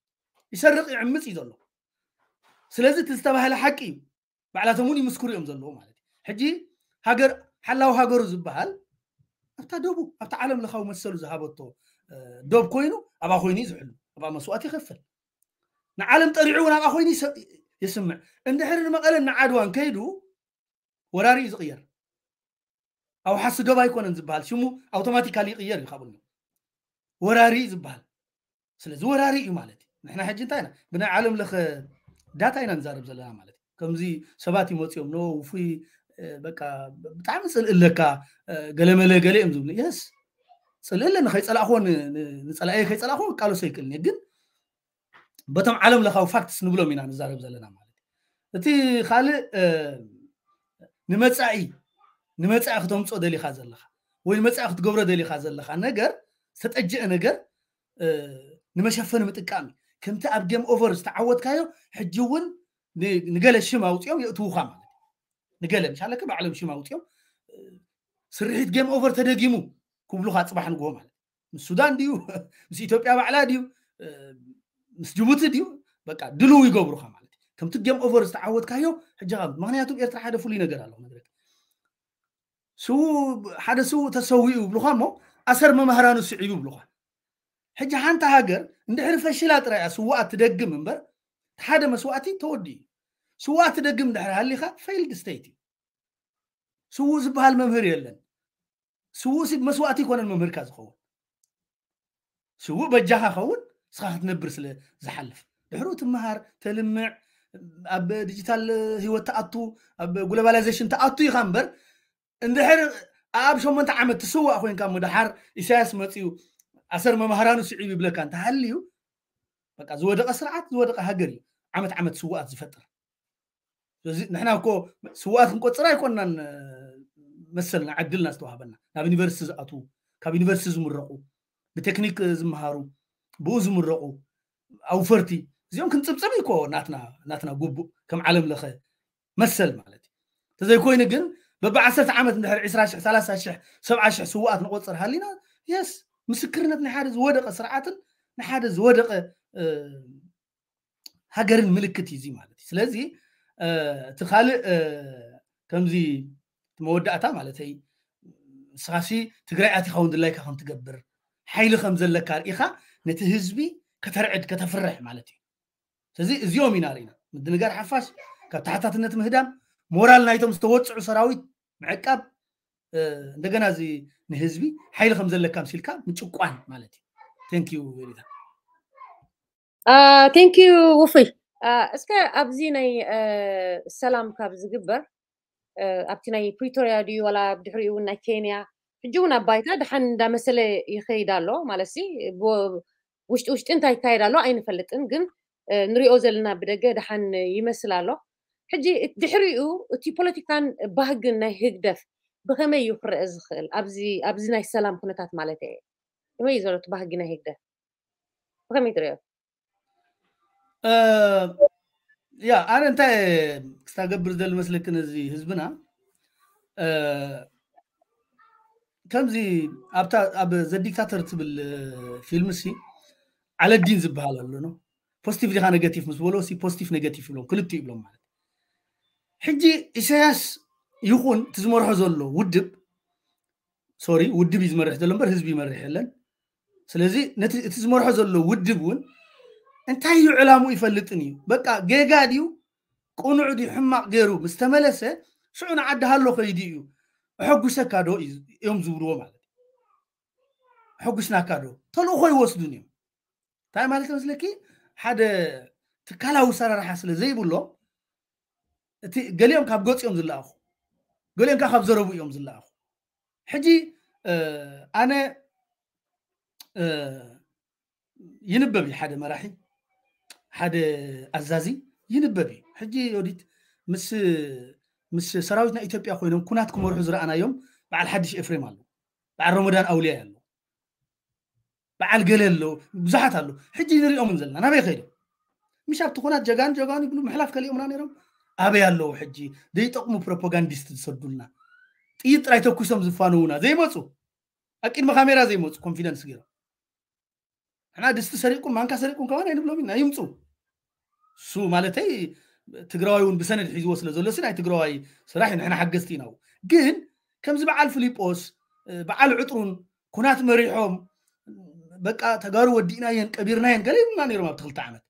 يسرق يعمس يزلو سلازي حكي بعلى بعلاتموني مسكوري يوم زلو مالتي حجي هاجر حلاو هاجر زبهال ኣብታ ደቡ ኣብቲ ዓለም ለካዊ መሰሉ ዝሃበቶ ዶብ ኮይኑ ኣብኣ ኮይኑ ዝሕሉ ኣብኣ መስዋእት ይኸፍል ንዓለም ጠሪዑ እውን ኣብኣ ኮይኑ ይስምዕ እንድሕሪ ንመቐለን ንዓድዋን ከይዱ ወራሪኡ ዝቕየር ኣብ ሓሲ ዶብ ኣይኮነን ዝበሃል ሽሙ ኣውቶማቲካሊ ይቕየር እዩ ካብሉ ወራሪኡ ዝበሃል ስለዚ ወራሪ እዩ ማለት እዩ ንሕና ሕጂ እንታይ ኢና ብናይ ዓለም ለኸ ዳታ ኢና ንዛረብ ዘለና ማለት እዩ ከምዚ ሰባት ይመፂኦም ኖ ውፉይ بكا بتعرف سل إلا كا قلي ملا قلي أم زملي يس سل إلا نخيت على أخوان نسأل أي خيت على أخوان قالوا سيكل نجن بتم علم لخاو فاكتس نبلو مينا نزار بزلنا مالي تي خالي أه نمتعي نمتعي أختهم تصو دلي خازل لخا وين متعي أخت قبرة دلي خازل لخا نجر ستأجئ نجر أه نمشفن متكامل كم تعب جيم أوفر استعوض كايو حجون نقال الشمع وتيوم يأتوه خامل ንገለ ምሻለ ከም ዓለም ሽማውት እዮም ስርሒት ጌም ኦቨር ተደጊሙ ክብሉካ ፅባሕ ንግሆ ማለት ምስ ሱዳን ድዩ ምስ ኢትዮጵያ ባዕላ ድዩ ምስ ጅቡቲ ድዩ በቃ ድልው ይገብሩካ ማለት እዩ ከምቲ ጌም ኦቨር ዝተዓወትካዮ ሕጂ ምክንያቱም ኤርትራ ሓደ ፍሉይ ነገር ኣለዎ ነግረ ስው ሓደ ስው ተሰዊኡ ይብሉካ እሞ ኣሰር መምህራኑ ስዕቡ ይብሉካ ሕጂ ሓንቲ ሃገር እንድሕሪ ፈሽላ ጥራይ ስዋኣት ትደግም እምበር እቲ ሓደ መስዋእቲ ተወዲ እዩ ስዋ ትደግም ድሕሪ ሃሊኻ ፈይልድ ስተይቲ ስው ዝበሃል መምህር የለን ስው መስዋእቲ ይኮነን መምህርካ ዝኸውን ስው በጃኻ ኸውን ስኻ ክትነብር ስለ ዝሓልፍ ድሕሩ ትመሃር ተልምዕ ኣብ ዲጂታል ሂወት ተኣቱ ኣብ ግሎባላይዜሽን ተኣቱ ኢኻ እምበር እንድሕር ኣብ ሸሞንተ ዓመት ትስዋእ ኮይንካ ምድሓር ኢሳያስ መፅኡ ኣሰር መምሃራኑ ስዒብ ይብለካ እንተሃልዩ በቃ ዝወደቐ ስርዓት ዝወደቐ ሃገር እዩ ዓመት ዓመት ስዋኣት ዝፈጥር زلزي نحنا كو سوات كو تراي كنا مثلا عدل ناس توهابنا كاب يونيفرسز اتو كاب يونيفرسز مرقو بتكنيك زمهارو بوز مرقو او فرتي زيون كنت صبصبي كو ناتنا ناتنا غوب كم عالم لخ مثل مالتي تزي كوين كن بب 10 عامت من 20 شح 30 شح 70 شح سوات نقصر هالينا يس مسكرنا حد زودق سرعات حد زودق هاجر الملكتي زي مالتي سلازي تخالእ ከምዚ መወዳእታ ማለተይ ንስኻሲ ትግራይ ኣቲኻ እውን ድላይካ ከም ትገብር ሓይሊ ከም ዘለካ ርኢኻ ነቲ ህዝቢ ከተርዕድ ከተፍርሕ ማለት እዩ ስለዚ እዚኦም ኢና ርኢና ምድንጋር ሓፋሽ ካብ ታሕታትነት ምህዳም ሞራል ናይቶም ዝተወፅዑ ሰራዊት ምዕቃብ እንደገና እዚ ንህዝቢ ሓይሊ ከም ዘለካ ምሲልካ ምጭቋን ማለት እዩ ቴንኪዩ ቴንኪዩ ውፍይ እስከ ኣብዚ ናይ ሰላም ካብ ዝግበር ኣብቲ ናይ ፕሪቶርያ ድዩ ዋላ ብድሕሪኡ እውን ናይ ኬንያ ሕጂ እውን ኣባይታ ድሓን እንዳመሰለ ይኸይድ ኣሎ ማለት ውሽጢ ውሽጢ እንታይ ይካየድ ኣሎ ኣይንፈልጥን ግን ንሪኦ ዘለና ብደገ ድሓን ይመስል ኣሎ ሕጂ ድሕሪኡ እቲ ፖለቲካን ባህግን ናይ ህግደፍ ብከመይ እዩ ክርአ ዝኽእል ኣብዚ ናይ ሰላም ኩነታት ማለት እየ ከመይ እዩ ዘሎ እቲ ባህጊ ናይ ህግደፍ ብከመይ ትሪኦ ያ ኣነ እንታይ ክሳገብር ዘሎ መስለክን እዚ ህዝብና ከምዚ ኣብታ ኣብ ዘዲክታተር ትብል ፊልም ሲ ዓለዲን ዝበሃል ኣሎ ኖ ፖስቲቭ ዲካ ነገቲቭ ምስ በሎ ሲ ፖስቲቭ ነገቲቭ ይብሎም ክልቱ ይብሎም ማለት ሕጂ ኢሳያስ ይኹን እቲ ዝመርሖ ዘሎ ውድብ ሶሪ ውድብ እዩ ዝመርሕ ዘሎ እምበር ህዝቢ ይመርሕ የለን ስለዚ እቲ ዝመርሖ ዘሎ ውድብ እውን እንታይ እዩ ዕላምኡ ይፈልጥን እዩ በቃ ጌጋ ድዩ ቁኑዕ ድዩ ሕማቅ ገይሩ ምስ ተመለሰ ሽዑ ንዓዲ ሃሎ ከይዲ እዩ ሕጉሰካ ዶ እዮም ዝብልዎ ማለት እዩ ሕጉስናካ ዶ ተልእኮ ይወስዱን እዮም እንታይ ማለት መስለኪ ሓደ ትካላዊ ሰራርሓ ስለ ዘይብሎ እቲ ገሊኦም ካብ ገፅ እዮም ዝለኣኹ ገሊኦም ካብ ዘረቡ እዮም ዝለኣኹ ሕጂ ኣነ ይንበብ እዩ ሓደ መራሒ ሓደ ኣዛዚ ይንበብ እዩ ሕጂ ኦዲት ምስ ምስ ሰራዊት ናይ ኢትዮጵያ ኮይኖም ኩናት ክመርሑ ዝረኣናዮም በዓል ሓድሽ ኤፍሬም ኣሎ በዓል ረመዳን ኣውልያ ኣሎ በዓል ገለ ኣሎ ብዙሓት ኣሎ ሕጂ ንሪኦምን ዘለና ናበይ ከይደ ምሻብቲ ኩናት ጀጋን ጀጋን ይብሉ ምሕላፍ ከሊኦምና ነይሮም ኣበይ ኣለዉ ሕጂ ዘይጠቕሙ ፕሮፓጋንዲስት ዝሰዱልና ጥይት ጥራይ ተኩሶም ዝፋንውና ዘይመፁ ኣብ ቅድሚ ካሜራ ዘይመፁ ኮንፊደንስ ገይሮም أنا دست سريكون مانك سريكون كمان أنا بلومين أيوم سو سو مالتي تجراي بسنة حيزو وصل زول سنة تجراي صراحة نحن حجزتينا هو جن كم زبع ألف ليبوس بعال عطرون كونات مريحهم بقى تجارو ودينا ين كبيرنا ين قال ما نير ما بتخلط عمل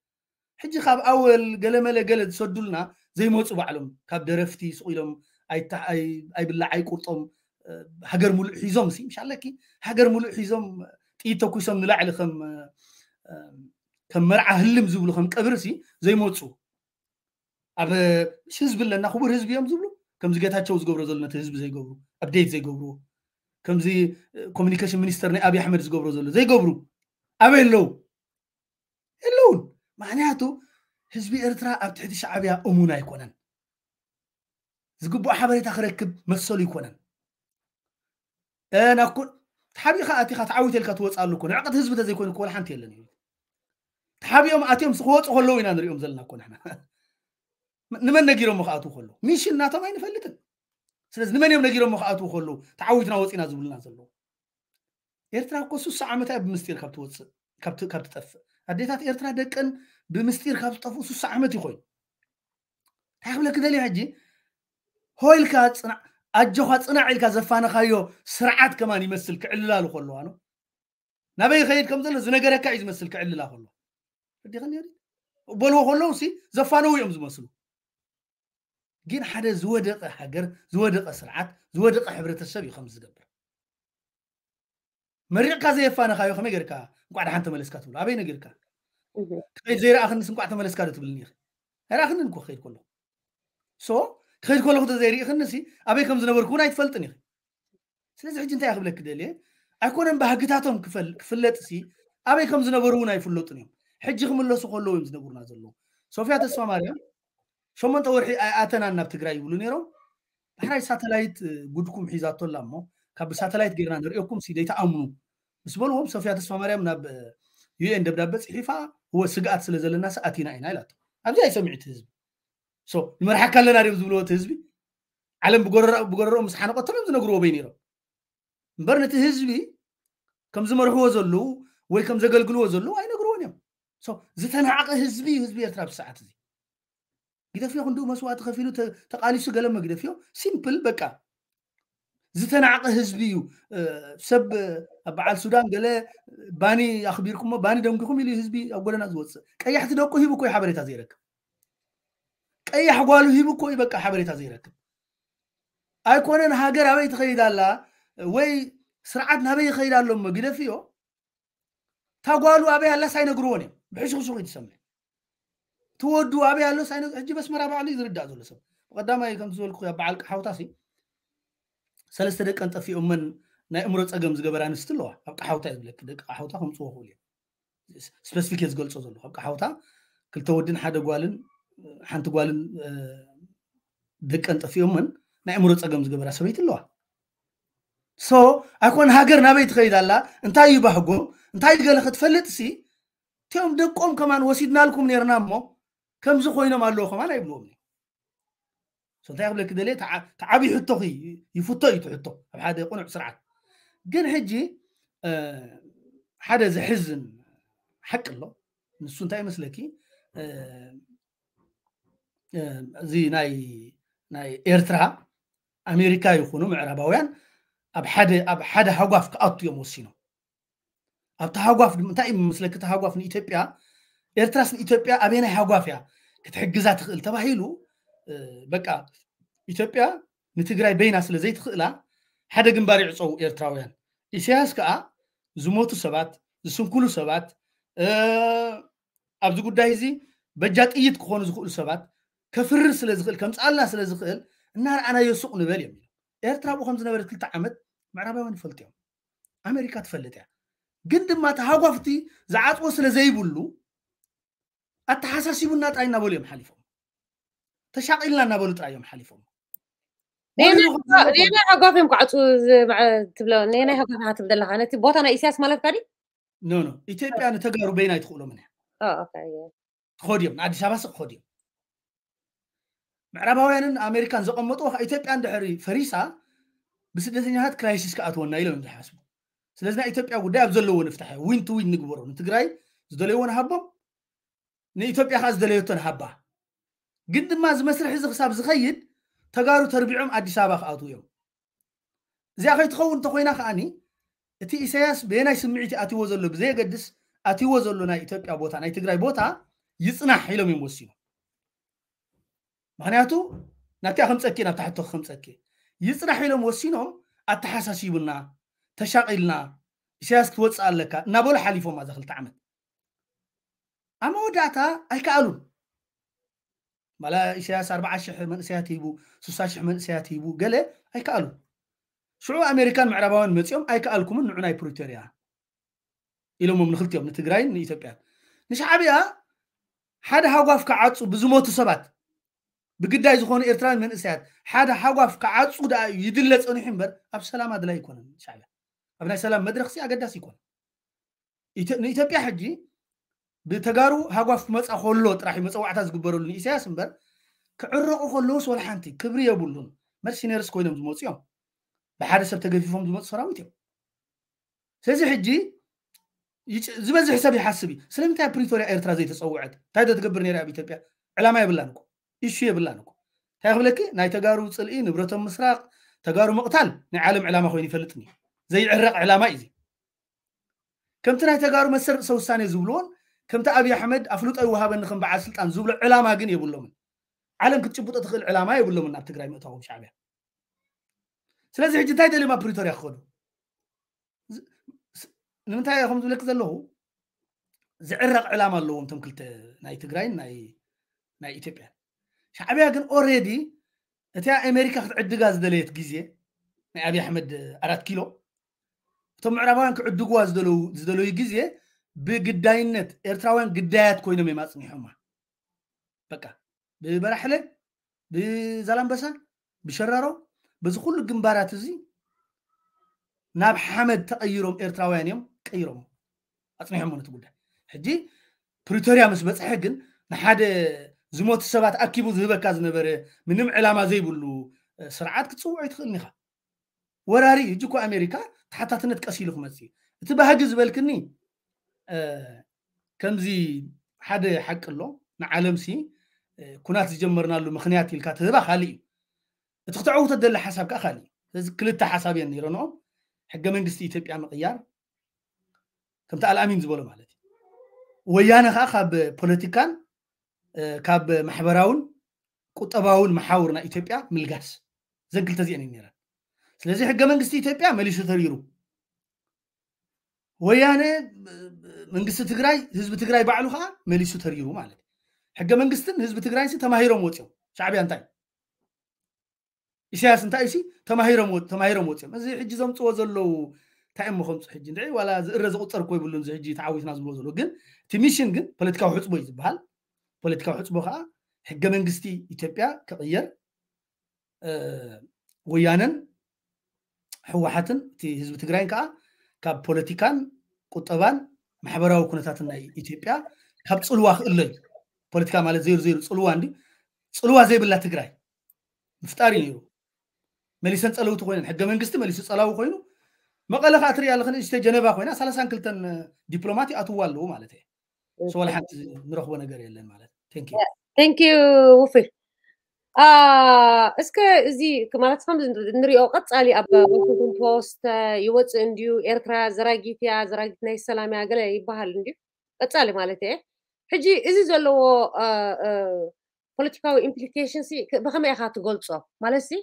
حجي خاب أول قال ما قال تصدلنا زي ما تصب علم كاب درفتي سويلهم أي تا أي أي بالله أي قرطم هجر ملحيزهم سي مش على كي مل ملحيزهم ጥኢቶ ኩሶም ንላዕሊ ከም ከም መርዓ ህልም ዝብሉ ከም ቀብርሲ ዘይመፁ ኣብ ህዝቢ ኣለና ክቡር ህዝቢ እዮም ዝብሉ ከምዚ ጌታቸው ዝገብሮ ዘሎ ነቲ ህዝቢ ዘይገብሩ ኣፕዴት ዘይገብርዎ ከምዚ ኮሚኒኬሽን ሚኒስተር ናይ ኣብዪ ኣሕመድ ዝገብሮ ዘሎ ዘይገብሩ ኣበይ ኣለው የለውን ምክንያቱ ህዝቢ ኤርትራ ኣብ ትሕቲ ሻዕብያ እሙን ኣይኮነን ዝግብኦ ሓበሬታ ክረክብ መሰሉ ይኮነን ተሓቢእኻ ኣቲኻ ተዓዊተ ኢልካ ትወፅኣሉ ኮነ ዕቐት ህዝቢ ተዘይኮይኑ ክወል ሓንቲ የለን እዩ ተሓቢኦም ኣትዮም ክወፁ ከለዉ ኢና ንሪኦም ዘለና ኮ ንሕና ንመን ነጊሮሞ ክኣትዉ ከለዉ ሚሽን እናቶም ኣይንፈልጥን ስለዚ ንመን እዮም ነጊሮሞ ክኣትዉ ከለዉ ተዓዊትና ወፂና ዝብሉና ዘለዉ ኤርትራ እኮ ስሱ ዓመት እያ ብምስጢር ካብ ትወፅእ ካብ ትጠፍእ ኣዴታት ኤርትራ ደቀን ብምስጢር ካብ ዝጠፍኡ ስሱ ዓመት እዩ ኮይኑ እንታይ ክብለክ ደልዩ ሕጂ ሆይልካ ፅናዕ ኣጆኻ ፅናዕ ኢልካ ዘፋነኻዮ ስርዓት ከማን ይመስል ክዕልላሉ ከለዋ ኖ ናበይ ኸይድ ከም ዘሎ ዝነገረካ እዩ ዝመስል ክዕልላ ከሎ ዲኸ በልዎ ከለዉ ሲ ዘፋነው እዮም ዝመስሉ ግን ሓደ ዝወደቀ ሃገር ዝወደቀ ስርዓት ዝወደቀ ሕብረተሰብ እዩ ከም ዝገብር መሪቕካ ዘየፋነኻዮ ከመይ ጌርካ እንቋዕ ድሓን ተመለስካ ትብሎ ኣበይ ነጊርካ ከይድ ዘይረኣኽንስ እንቋዕ ተመለስካ ዶ ትብልኒ ኢኸ ኣይረኣኽንን እኮ ክከይድ ከሎ ክኸይድ ከለኹ ተዘይርኢ ክንሲ ኣበይ ከም ዝነበርኩ እውን ኣይትፈልጥን ይኽእል ስለዚ ሕጂ እንታይ ክብለክ ክደልየ ኣይኮነን ባህግታቶም ክፍለጥ ሲ ኣበይ ከም ዝነበሩ እውን ኣይፍለጡን እዮም ሕጂ ክምለሱ ከለዉ እዮም ዝነብሩና ዘለዉ ሶፊያ ተስፋ ማርያም ሸሞንተ ወርሒ ኣተናን ናብ ትግራይ ይብሉ ነይሮም ባሕራይ ሳተላይት ጉድኩም ሒዛቶላ እሞ ካብ ብሳተላይት ጌርና ንሪኦኩም ሲ ደይተኣምኑ ምስ በልዎም ሶፊያ ተስፋ ማርያም ናብ ዩኤን ደብዳቤ ፅሒፋ ህወ ስግኣት ስለ ዘለና ሰኣቲና ኢና ኢላቶ ኣብዚ ኣይሰሚዒቲ ህዝቢ ንመርሓካ ኣለና ድዮም ዝብልዎ እቲ ህዝቢ ዓለም ብጎረርኦም ምስ ሓነቆቶም እዮም ዝነግርዎ በይ ነይሮም እምበር ነቲ ህዝቢ ከም ዝመርሕዎ ዘለዉ ወይ ከም ዘገልግልዎ ዘለዉ ኣይነግርዎን እዮም ዝተናዓቐ ህዝቢ እዩ ህዝቢ ኤርትራ ብሰዓት እዚ ግደፍዮ ክንዲኡ መስዋእቲ ከፊሉ ተቃሊሱ ገለመ ግደፍዮ ሲምፕል በቃ ዝተናዓቐ ህዝቢ እዩ ሰብ ኣብ በዓል ሱዳን ገለ ባኒ ኣኽቢርኩሞ ባኒ ደንጊኹም ኢሉ ህዝቢ ኣብ ጎደና ዝወፅእ ቀያሕቲ ደቁ ሂቡ ኮይ ሓበሬታ ዘይረክብ أي حوالو هيبكو يبقى حبري زيرك أي كونن هاجر أبي تخيل الله وي سرعتنا أبي يخيل الله ما بينا فيه تقولوا أبي الله ساين قروني بعيش خشوع يسمى تودو أبي الله ساين أجي بس مرة بعلي يرد هذا لسه قدام أي كم زول خويا بعلك حوتاسي سلسلة دك أنت في أمن ናይ እምሮት ፀገም ዝገበራ ኣንስቲ ኣለዋ ኣብ ቃሓውታ እዩ ዝብለክ ደቂ ቃሓውታ ከምፅዎ ክእል እየ ስፔሲፊክ እየ ዝገልፆ ዘለኹ ኣብ ቃሓውታ ሓንቲ ጓልን ደቀን ጠፊኦምን ናይ እምሮ ፀገም ዝገበራ ሰበይቲ ኣለዋ ሶ ኣይኮነ ሃገር ናበይ ትኸይድ ኣላ እንታይ እዩ ባህጎም እንታይ ገለ ክትፈልጥ ሲ እቲኦም ደቆም ከማን ወሲድናልኩም ነርና እሞ ከምዚ ኮይኖም ኣለዎ ከማን ኣይብልዎም እንታይ ክብለክ ደለ ተዓብይ ሕቶ ይፍቶ እዩ ትሕቶ ኣብ ሓደ ቁኑዕ ስርዓት ግን ሕጂ ሓደ ዘሕዝን ሓቂ ኣሎ ንሱ እንታይ ይመስለኪ እዚ ናይ ናይ ኤርትራ ኣሜሪካ ይኹኑ ምዕራባውያን ኣብ ሓደ ኣብ ሓደ ሃጓፍ ክኣቱ እዮም ወሲኖም ኣብቲ ሃጓፍ እንታይ እዩ ምስለክ እቲ ሃጓፍ ንኢትዮጵያ ኤርትራስ ንኢትዮጵያ ኣበየናይ ሃጓፍ እያ ክትሕግዛ ትኽእል ተባሂሉ በቃ ኢትዮጵያ ንትግራይ በይና ስለ ዘይትኽእላ ሓደ ግንባር ይዕፀው ኤርትራውያን ኢሳያስ ከዓ ዝሞቱ ሰባት ዝስንኩሉ ሰባት ኣብዚ ጉዳይ እዚ በጃ ጥይት ክኾኑ ዝኽእሉ ሰባት كفرس لزخل كم سألنا سلزخل النار أنا يسوق نبل يمين إيرترا أبو خمس نبل كل تعمد مع ربي وين فلتيهم أمريكا تفلتها قد ما تهاقفتي زعات وصل زي بلو أتحسسي بنات أين نبل يوم حليفهم تشاق إلا نبل ترى يوم حليفهم ليه ما حقافهم قعدتوا مع تبلو ليه ما حقافهم تبدل لها نتي بوطنا إساس مالك باري نو نو إتبقى أنا تقارو بينا يدخلوا منها أوكي خديهم عادي شباب خديهم ምዕራባውያንን ኣሜሪካን ዘቐመጡ ኢትዮጵያ እንድሕሪ ፈሪሳ ብስደተኛታት ክራይሲስ ክኣትወና ኢሎም እዮም ዝሓስቡ ስለዚ ናይ ኢትዮጵያ ጉዳይ ኣብ ዘለዎ ንፍታሕ ዊን ቱ ዊን ንግበሮ ንትግራይ ዝደለይዎ ንሃቦም ንኢትዮጵያ ከዓ ዝደለየቶ ንሃባ ግን ድማ እዚ መስርሕ እዚ ክሳብ ዝኸይድ ተጋሩ ተርቢዖም ኣዲስ ኣበባ ክኣትዉ እዮም እዚኣ ከይትኸውን እንተኮይና ከዓኒ እቲ ኢሳያስ ብናይ ስምዒት ኣትይዎ ዘሎ ብዘየገድስ ኣትይዎ ዘሎ ናይ ኢትዮጵያ ቦታ ናይ ትግራይ ቦታ ይፅናሕ ኢሎም እዮም ወሲኑ ምክንያቱ ናትያ ከምፀኪ ናብ ታሕቶ ከምፀኪ ይፅናሕ ኢሎም ወሲኖም ኣተሓሳሲቡና ተሻቂልና ኢሳያስ ክትወፅእ ኣለካ እናበሉ ሓሊፎም ኣዛ ክልተ ዓመት ኣብ መወዳእታ ኣይከኣሉን ማላ ኢሳያስ 40 መንእሰያት ሂቡ 60 መንእሰያት ሂቡ ገለ ኣይከኣሉን ሽዑ ኣሜሪካን ምዕራባውያን መፂኦም ኣይከኣልኩምን ንዑ ናይ ፕሪቶርያ ኢሎሞም ንክልትዮም ንትግራይን ንኢትዮጵያን ንሻዕብያ ሓደ ሃጓፍ ክዓፁ ብዝሞቱ ሰባት بقداي زخون إيرتران من إسات هذا حواف كعاد صودا يدلل صني حمبر أب سلام هذا لا يكون إن شاء الله أبنا سلام مدرخسي أقدس يكون يت نيتبي حجي بتجارو حواف مس أخلوت راح مس أوعت أز جبرو لني إسات حمبر كعرق أخلوس ولا حنتي كبري يا بولون مرسي نرس كوينم زموت يوم بحد سب تجفي فهم زموت صرامي تيم سيزي حجي يش زبز حسابي حسبي سلمت على بريتوريا إيرتران زي تسوعت تايدا تجبرني رأبي تبي علامة يبلانكو እሱ የብላን እኮ እንታይ ክብለኪ ናይ ተጋሩ ፅልኢ ንብረቶም ምስራቅ ተጋሩ ምቕታል ናይ ዓለም ዕላማ ኮይኑ ይፈልጥን እዩ ዘይዕረቕ ዕላማ እዩ ከምቲ ናይ ተጋሩ መሰር ሰ ውሳኔ ዝብልዎን ከምቲ ኣብዪ ኣሕመድ ኣፍሉጦ ይወሃበኒ ከም በዓል ስልጣን ዝብሎ ዕላማ ግን የብሎምን ዓለም ክትጭብጦ ትኽእል ዕላማ የብሎምን ናብ ትግራይ ምእታዎም ሻዕብያ ስለዚ ሕጂ እንታይ ደልዮም ኣብ ፕሪቶርያ ክኸዱ ንምንታይ ከም ዝብለክ ዘለኹ ዝዕረቕ ዕላማ ኣለዎም እቶም ክልተ ናይ ትግራይን ናይ ኢትዮጵያን ሻዕብያ ግን ኦሬዲ እታ ኣሜሪካ ክትዕድጋ ዝደለየት ግዜ ናይ ኣብዪ ኣሕመድ ኣራት ኪሎ እቶም ምዕራባውያን ክዕድግዋ ዝደለዩ ግዜ ብግዳይነት ኤርትራውያን ግዳያት ኮይኖም እዮም ኣፅኒሖማ በቃ ብበራሕለ ብዛላምበሳ ብሸራሮ በዚ ኩሉ ግንባራት እዚ ናብ ሓመድ ተቐይሮም ኤርትራውያን እዮም ቀይሮም ኣፅኒሖም እቲ ጉዳይ ሕጂ ፕሪቶርያ ምስ በፅሐ ግን ንሓደ ዝሞቱ ሰባት ኣኪቡ ዝህበካ ዝነበረ ምንም ዕላማ ዘይብሉ ስርዓት ክትፅውዖ ይትኽእልኒ ኢኻ ወራሪ እዩ እጅኮ ኣሜሪካ ተሓታትነት ቀሲሉ ክመፅ እዩ እቲ ባህጊ ዝበልክኒ ከምዚ ሓደ ሓቂ ኣሎ ንዓለምሲ ኩናት ዝጀመርናሉ ምክንያት ኢልካ ትህባ ካሊእ እዩ እቲ ክትዕውቶ ደላ ሓሳብ ከዓ ካሊእ እዩ ስለዚ ክልተ ሓሳብ እየን ነይረንኦም ሕገ መንግስቲ ኢትዮጵያ ምቅያር ከምቲ ኣልኣሚን ዝበሎ ማለት እዩ ወያነ ከዓ ካብ ፖለቲካን ካብ ማሕበራውን ቁጠባውን መሓውርና ኢትዮጵያ ምልጋስ እዘን ክልተ እዚአን እዩ ነረን ስለዚ ሕገ መንግስቲ ኢትዮጵያ መሊሱ ተሪሩ ወያነ መንግስቲ ትግራይ ህዝቢ ትግራይ ባዕሉ ከዓ መሊሱ ተሪሩ ማለት እዩ ሕገ መንግስትን ህዝቢ ትግራይ ተማሂሮም ወፂኦም ሻዕብያ እንታይ ኢሳያስ እንታይ እዩ ተማሂሮም ወፂኦም እዚ ሕጂ ዘምፅዎ ዘለው እንታይ እሞ ከምፁ ሕጂ ንድዒ ዋላ ዝእረ ዝቁፀር እኮ ይብሉን እዚ ሕጂ ተዓዊትና ዝብሎ ዘሎ ግን እቲ ሚሽን ግን ፖለቲካዊ ሕፅቦ እዩ ዝበሃል ፖለቲካዊ ሕፅቦ ከዓ ሕገ መንግስቲ ኢትዮጵያ ክቅየር ወያነን ሕወሓትን እቲ ህዝቢ ትግራይን ከዓ ካብ ፖለቲካን ቁጠባን ማሕበራዊ ኩነታት ናይ ኢትዮጵያ ካብ ፅልዋ ክእሎ እዩ ፖለቲካ ማለት ዘይሩ ዘይሩ ፅልዋ እንዲ ፅልዋ ዘይብላ ትግራይ ምፍጣር እዩ ነይሩ መሊሰን ፀለውቲ ኮይነን ሕገ መንግስቲ መሊሱ ፀላዊ ኮይኑ መቐለ ካዓ ትሪኢ ኣለክን እሽተ ጀነባ ኮይና ሳላሳን ክልተን ዲፕሎማት ይኣትዋ ኣለዉ ማለት እየ سو لحقت نروح وانا قاري لان معناتها ثانك يو ثانك يو وفي آه اسكو زي كما تفهم نريو قصالي اب واشنطن بوست يوص انديو ايرترا زراجيت يا زراجيت ناي سلام يا قال يبهال انديو قصالي مالته إيه. حجي ازي زلو آه ፖለቲካዊ ኢምፕሊኬሽንስ ብኸመይ ኢኻ ትገልፆ ማለት ሲ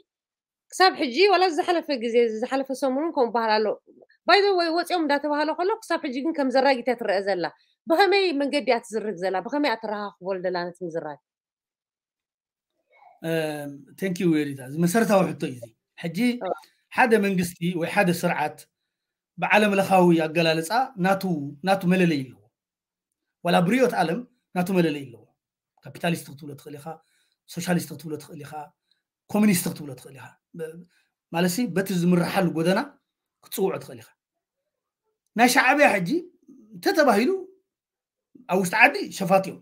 ክሳብ ሕጂ ወላ ዝሓለፈ ግዜ ዝሓለፈ ሰሙን ከምኡ ባህል ኣሎ ባይዘ ወይ ወፂኦም እንዳተባሃለ ከሎ ክሳብ ሕጂ ግን ከም ዘራጊታ ትረአ ዘላ ብኸመይ መንገዲ እያ ትዝርግ ዘላ ብኸመይ እያ ትረኻኽቦ ዘለና ነቲ ምዝራብ ተንኪ ወዲታ መሰረታዊ ሕቶ እዩ ሕጂ ሓደ መንግስቲ ወይ ሓደ ስርዓት ብዓለም ለካዊ ኣገላለፃ ናቱ መለለይ ኣለዎ ዋላ ብሪዮት ዓለም ናቱ መለለይ ኣለዎ ካፒታሊስት ክትብሎ ትኽእል ኢኻ ሶሻሊስት ክትብሎ ትኽእል ኢኻ ኮሚኒስት ክትብሎ ትኽእል ኢኻ ማለት በቲ ዝምርሓሉ ጎደና ክትፅውዖ ትኽእል ኢኻ ናይ ሻዕብያ ሕጂ እንተተባሂሉ ኣብ ውሽጢ ዓዲ ሸፋት እዮም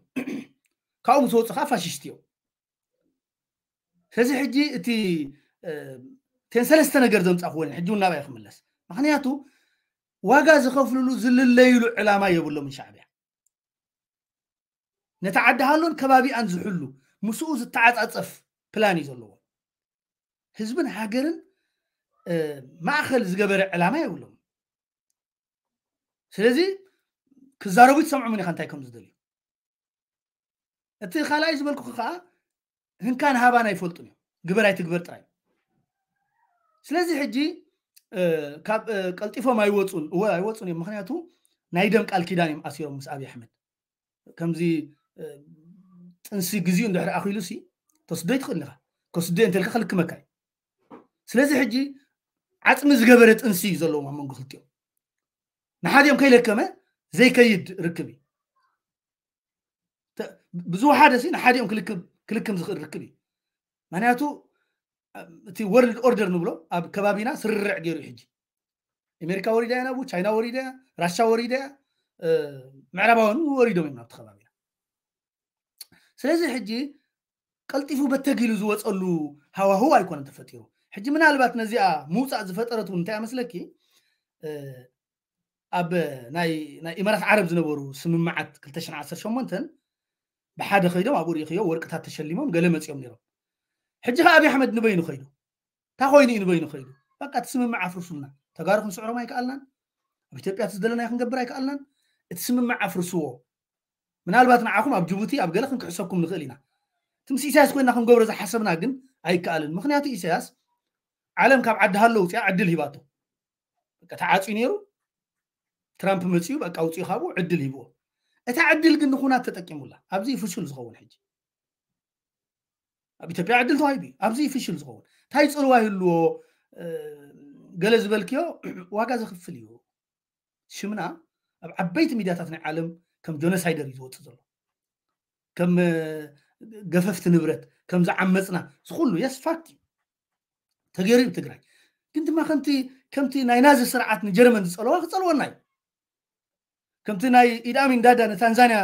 ካብኡ ምስ ወፅኻ ፋሽሽት እዮም ስለዚ ሕጂ እቲ እተን ሰለስተ ነገር ዘምፃእኽወን ሕጂ እውን ናባይ ክምለስ ምክንያቱ ዋጋ ዝኸፍልሉ ዝልለይሉ ዕላማ የብሎምን ሻዕብያ ነቲ ዓዲ ሃሎን ከባቢኣን ዝሕሉ ምስኡ ዝተዓፃፀፍ ፕላን እዩ ዘለዎ ህዝብን ሃገርን ማእኸል ዝገበረ ዕላማ የብሎም ስለዚ ክዛረቡ ትሰምዑምን ኢኻ እንታይ ከም ዝደልዩ እቲ ካልኣይ ዝበልኩ ከዓ ህንካን ሃባን ኣይፈልጡን እዮም ግበር ኣይትግበር ጥራይ ስለዚ ሕጂ ካብ ቀልጢፎም ኣይወፁን እወ ኣይወፁን እዮም ምክንያቱ ናይ ደም ቃል ኪዳን እዮም ኣስዮም ምስ ኣብዪ ኣሕመድ ከምዚ ጥንሲ ግዜኡ እንድሕሪ ኣኪሉ ሲ ተስዶ ይትኽእል ኒኻ ከስዶ እንተልካ ክልክመካ እዩ ስለዚ ሕጂ ዓፅሚ ዝገበረ ጥንሲ እዩ ዘለዎም ኣብ መንጎ ክልቲኦም ንሓደ እዮም ከይለከመ ዘይከይድ ርክብ እዩ ብዝወሓደ ሲ ንሓደኦም ክልክም ዝኽእል ርክብ እዩ ምክንያቱ እቲ ወርልድ ኦርደር ንብሎ ኣብ ከባቢና ስርርዕ ገይሩ እዩ ሕጂ ኣሜሪካ ወሪዳ እያ ናብኡ ቻይና ወሪዳ እያ ራሻ ወሪዳ እያ ምዕራባውያን ወሪዶም እዮም ናብቲ ከባቢና ስለዚ ሕጂ ቀልጢፉ በተጊሉ ዝወፀሉ ሃዋህው ኣይኮነን ተፈጢሩ ሕጂ ምናልባት ነዚኣ ምውፃእ ዝፈጠረት እውን እንታይ ኣመስለኪ ኣብ ናይ ናይ ኢማራት ዓረብ ዝነበሩ ስምምዓት 218 ብሓደ ከይዶም ኣብኡ ሪእክዮ ወርቅታት ተሸሊሞም ገለ መፂኦም ነይሮም ሕጂ ከዓ ኣብዪ ኣሕመድ ንበይኑ ከይዱ እንታ ኮይኑ እዩ ንበይኑ ከይዱ በቃ እቲ ስምምዕ ኣፍርሱልና ተጋሩ ክንስዕሮም ኣይከኣልናን ኣብ ኢትዮጵያ እቲ ዝደለናይ ክንገብር ኣይከኣልናን እቲ ስምምዕ ኣፍርስዎ ምናልባት ንዓኹም ኣብ ጅቡቲ ኣብ ገለ ክንክሕሰኩም ንኽእል ኢና እቲ ምስ ኢሳያስ ኮይና ክንገብሮ ዝሓሰብና ግን ኣይከኣልን ምክንያቱ ኢሳያስ ዓለም ካብ ዓዲ ሃለው ውፅያ ዕድል ሂባቶ ተዓፅዩ ነይሩ ትራምፕ መፅኡ በቃ ውፅኡ ካብኡ ዕድል ሂብዎ እታ ዕድል ግን ንኩናት ተጠቂሙላ ኣብዚ ፍሽል ዝኸውን ሕጂ ኣብ ኢትዮጵያ ዕድል ተዋሂቡ እዩ ኣብዚ ፍሽል ዝኸውን እንታይ ፅልዋ ይህልዎ ገለ ዝበልክዮ ዋጋ ዘክፍል እዩ ሽምና ኣብ ዓበይቲ ሚድያታት ናይ ዓለም ከም ጆኖሳይደር እዩ ዝወፅእ ዘሎ ከም ገፈፍቲ ንብረት ከም ዝዓመፅና ዝኩሉ የስ ፋክት እዩ ተገይሩ ትግራይ ግን ድማ ከምቲ ከምቲ ናይ ናዚ ስርዓት ንጀርመን ዝፀልዋ ክፀልወና እዩ ከምቲ ናይ ኢድ ኣሚን ዳዳ ንታንዛንያ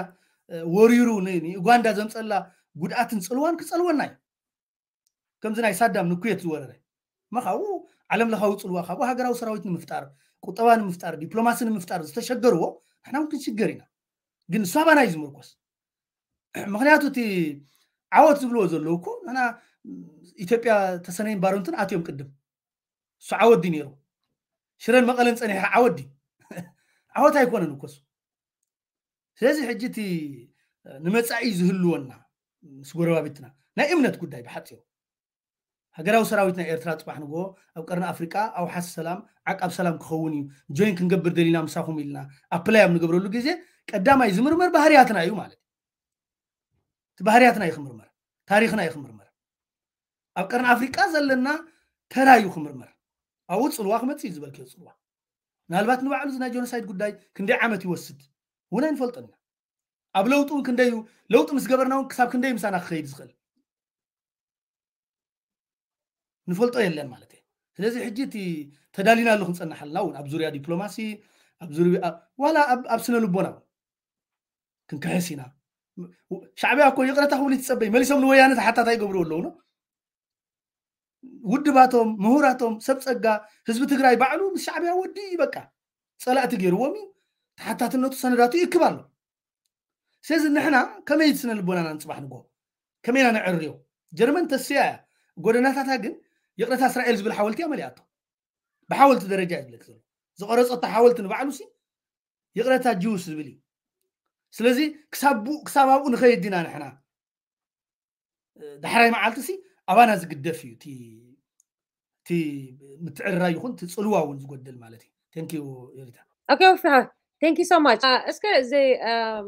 ወሪሩ ንኡጋንዳ ዘምፀላ ጉድኣትን ፅልዋን ክፀልወና እዩ ከምዚ ናይ ሳዳም ንኩየት ዝወረረ መካብኡ ዓለም ለካዊ ፅልዋ ካብኡ ሃገራዊ ሰራዊት ንምፍጣር ቁጠባ ንምፍጣር ዲፕሎማሲ ንምፍጣር ዝተሸገርዎ ንሕና ውን ክንሽገር ኢና ግን ሳባና እዩ ዝምርኮስ ምክንያቱ እቲ ዓወት ዝብልዎ ዘለው ኮ ንሕና ኢትዮጵያ ተሰነይን ባሮንትን ኣትዮም ቅድም እሱ ዲ ነይሩ ሽረን መቐለን ፀኒሐ ዲ ዓወት ኣይኮነን እኮሱ ስለዚ ሕጂ እቲ ንመፃኢ ዝህልወና ምስ ጎረባቢትና ናይ እምነት ጉዳይ ብሓፂሩ ሃገራዊ ሰራዊት ናይ ኤርትራ ፅባሕ ንግሆ ኣብ ቀርኒ ኣፍሪቃ ኣብ ሓስ ሰላም ዓቃብ ሰላም ክኸውን እዩ ጆይን ክንገብር ደሊና ምሳኹም ኢልና ኣፕላይ ኣብ ንገብረሉ ግዜ ቀዳማይ ዝምርመር ባህርያትና እዩ ማለት እዩ እቲ ባህርያትና እዩ ክምርመር ታሪክና እዩ ክምርመር ኣብ ቀርኒ ኣፍሪቃ ዘለና ተራ እዩ ክምርመር ኣብኡ ፅልዋ ክመፅእ እዩ ዝበልክዮ ፅልዋ ምናልባት ንባዕሉ እዚ ናይ ጆኖሳይድ ጉዳይ ክንደይ ዓመት ይወስድ እውን ኣይንፈልጦና ኣብ ለውጢ እውን ክንደይ ለውጢ ምስ ገበርና እውን ክሳብ ክንደይ ምሳና ክኸይድ ዝኽእል ንፈልጦ የለን ማለት እዩ ስለዚ ሕጂ እቲ ተዳሊና ኣሎ ክንፀንሕ ኣለና እውን ኣብ ዙርያ ዲፕሎማሲ ኣብ ዙርያ ዋላ ኣብ ስነ ልቦና ክንክሕስ ኢና ሻዕብያ እኮ ይቕረታ ክብል ትፀበይ መሊሶም ንወያነ ተሓታታ ይገብሩ ኣለውኖ ውድባቶም ምሁራቶም ሰብ ፀጋ ህዝቢ ትግራይ ባዕሉ ምስ ሻዕብያ ወዲ ይበቃ ፀላእቲ ገይርዎም እዩ حتى تنطو سنداتو يكبالو سيز نحنا كما يجسنا البولانا نصبح نقو كما ينا نعريو جرمان تسيايا قولنا تتاقن يقرأت اسرائيل زبل حاولتي عمالي اطو بحاولت درجة لك زلو زو قرص اطا حاولت نبعلو سي يقرأت جوس زبلي سلزي كسابو كسابو نخي الدينا نحنا دحراي معالتي سي ابانا زي قدفيو تي تي متعر رايو خون تسألوا وانزو قدل مالتي تنكيو يريتا اوكي وفي ثانك يو سو ماتش اسكا زي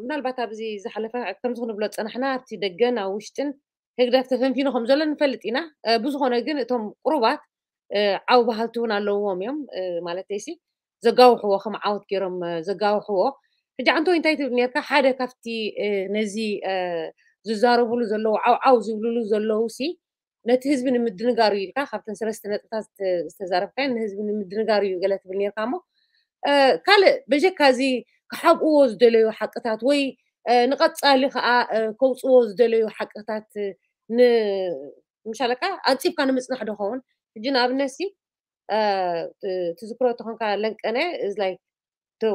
منالبات ابزي زحلفا كم زغن بلوت انا حنا ارتي دقنا وشتن هكذا تفهم فينا خمزة لن نفلت انا بزغن اقن اتهم قروبات عاو بهالتونا اللوهم يوم مالتيسي زقاو حوا خم عاوت كيرم زقاو حوا هجا عنتو انتاي تبنيكا حادة كافتي نزي زوزارو بلو زلو عاو عاو زبلو زلو سي نت هزبن مدنقاريو يلقا خابتن سلسة نتتاز تزارفين هزبن مدنقاريو قلت بنيكا مو ካልእ በጀካ እዚ ክሓብእዎ ዝደለዩ ሓቅታት ወይ ንቐፃሊ ከዓ ከውፅዎ ዝደለዩ ሓቅታት ምሻለካ ኣንፂብካ ንምፅናሕ ድኸውን ሕጂ ንኣብነት ሲ ትዝክሮ ተኾንካ ለንቀነ እዝላይ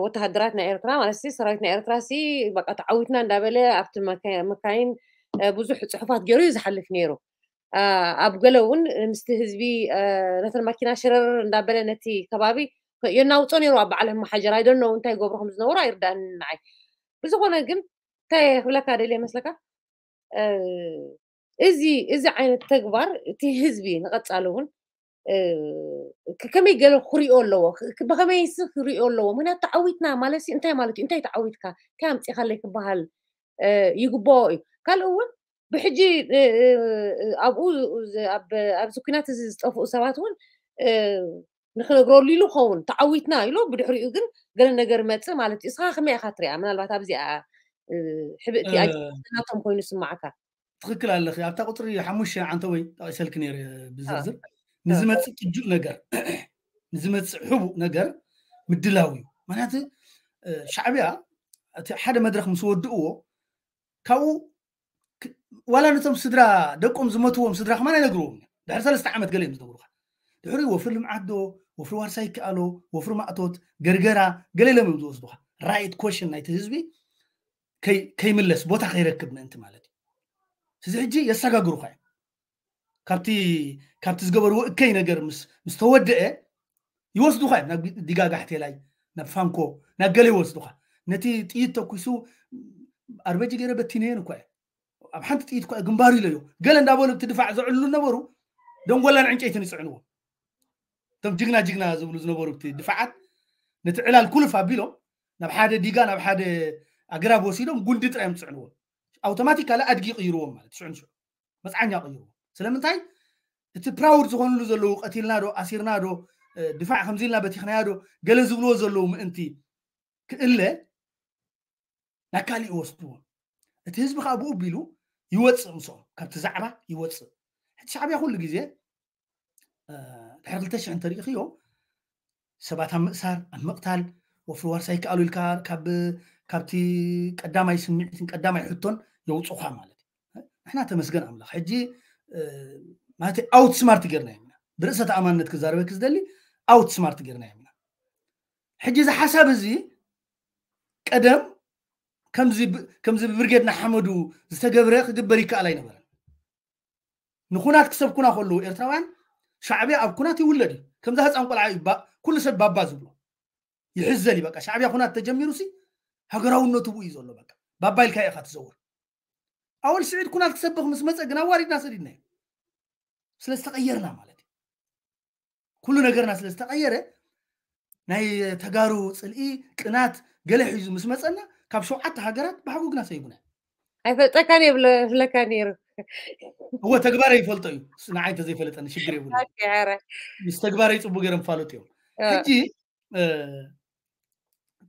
ወተሃደራት ናይ ኤርትራ ማለት ሰራዊት ናይ ኤርትራ ሲ በቃ ተዓዊትና እንዳበለ ኣብቲ መካይን ብዙሕ ፅሑፋት ገይሩ እዩ ዝሓልፍ ነይሩ ኣብ ገለ እውን ምስቲ ህዝቢ ነተን ማኪና ሽረር እንዳበለ ነቲ ከባቢ የናውፆ ነይሩ ኣብ በዓል መሓጀር ኣይደኖ እንታይ ገብሮ ከም ዝነበሩ ኣይርዳእን ንዓይ ብዝኾነ ግን እንታይ ክብለካ ደለ ይመስለካ እዚ እዚ ዓይነት ተግባር እቲ ህዝቢ ንቐፃሊ እውን ከመይ ገለ ክሪኦ ኣለዎ ብከመይ ስ ክሪኦ ኣለዎ ምክንያቱ ተዓዊትና ማለት እንታይ ማለት እዩ እንታይ ተዓዊትካ እንታይ ኣምፂኻለይ ክበሃል ይግብኦ እዩ ካልእ እውን ብሕጂ ኣብኡ ኣብዚ ኩናት እዚ ዝጠፍኡ ሰባት እውን نحن نقول لي لو خون تعويتنا يلو بدحري اذن قال النجر ما تسمع على تسخا خمي خاطري انا البعث ابزي حبيتي أه. اجيناتهم كوين سمعك تخكل على الاخي عطا قطري حموشي عن توي سالكني بزازر نزمت تجو نجر نزمت حبو نجر مدلاوي معناته شعبيا حدا مدرخ مسودو كاو ولا نتم سدرا دقم زمتوهم سدرا خمان يقروهم دهر ثلاث عامات قليل مزدوروها دهر يوفر لهم عدو ወፍሪ ዋርሳይ ክኣሎ ወፍሪ ማእቶት ገርገራ ገለለ ዝወስዱካ ራይት ኮሽን ናይቲ ህዝቢ ከይምለስ ቦታ ከይረክብ ምእንቲ ማለት እዩ ስዚ ሕጂ የሰጋግሩካ እዮም ካብቲ ዝገበርዎ እከይ ነገር ምስ ተወድአ ይወስዱካ እዮም ናብ ዲጋጋሕቴ ላይ ናብ ፋንኮ ናብ ገለ ይወስዱካ ነቲ ጥይት ተኩሱ ኣርበጂ ገይረ በቲነየን እኳ እየ ኣብ ሓንቲ ጥይት እኳ ግንባሩ ኢለዩ ገለ እንዳበሉ ብትድፋዕ ዘዕልሉ ነበሩ ደንጎላን ዕንጨይትን ይፅዕንዎም እቶም ጅግና ጅግና ዝብሉ ዝነበሩ ድፋዓት ነቲ ዕላል ኩልፍ ኣቢሎም ናብ ሓደ ዲጋ ናብ ሓደ ኣግራብ ወሲዶም ጉንዲ ጥራይ እዮም ዝፅዕንዎ ኣውቶማቲካሊ ኣድጊ ቅይርዎም ማለት ሽዑ ንሽዑ መፅዓኛ ቅይርዎም ስለምንታይ እቲ ፕራውድ ዝኮኑሉ ዘለዉ ቀቲልና ዶ ኣሲርና ዶ ድፋዕ ከምዚ ኢልና በቲክናያ ዶ ገለ ዝብልዎ ዘለዉ ምእንቲ ክእለ ናብ ካሊእ ይወስድዎም እቲ ህዝቢ ከዓ ብኡ ቢሉ ይወፅእ ምስኦም ካብቲ ዛዕባ ይወፅእ ሕቲ ሻዕብያ ኩሉ ግዜ ድሕሪ 200 ርኢኽዮ ሰባት ኣብ ምእሳር ኣብ ምቕታል ወፍሪ ዋርሳይ ከኣሉ ኢልካ ካብቲ ቀዳማይ ስምዒትን ቀዳማይ ሕቶን የውፅኻ ማለት እዩ ንሕና ተመስገን ኣምላኽ ሕጂ ማለት ኣውት ስማርት ጌርና የምና ብርእሰ ተኣማንነት ክዛረበክ ዝደሊ ኣውት ስማርት ጌርና የምና ሕጂ እዚ ሓሳብ እዚ ቀደም ከምዚ ብብርጌድና ሓመዱ ዝተገብረ ክግበር ይከኣል ኣይነበረን ንኩናት ክሰብ ኩና ከለዉ ኤርትራውያን شعبية أب كناتي ولدي كم ذا هز أنقل عيب كل شيء بابا زبلو يحز بقى شعبية كنات تجميرو سي هجروا النتبو يزولو بقى بابا الكاي خات زور أول سعيد كنات كسبق مسمس أجنا وارد ناس رينا سلستغيرنا مالتي كل نجرنا سلستغيره ناي تجارو سلئي قنات قلح يزو مسمسنا كاب شوعة هجرات بحقوقنا سيبنا أفتكاني بلا فلكانيرو هو ተግባር ይፈልጦ እዩ ንዓይ እንተዘይፈለጠኒ ሽግር የብሉ ምስ ተግባረይ ፅቡቅ ገይሮም ፋለጡ እዮም ሕጂ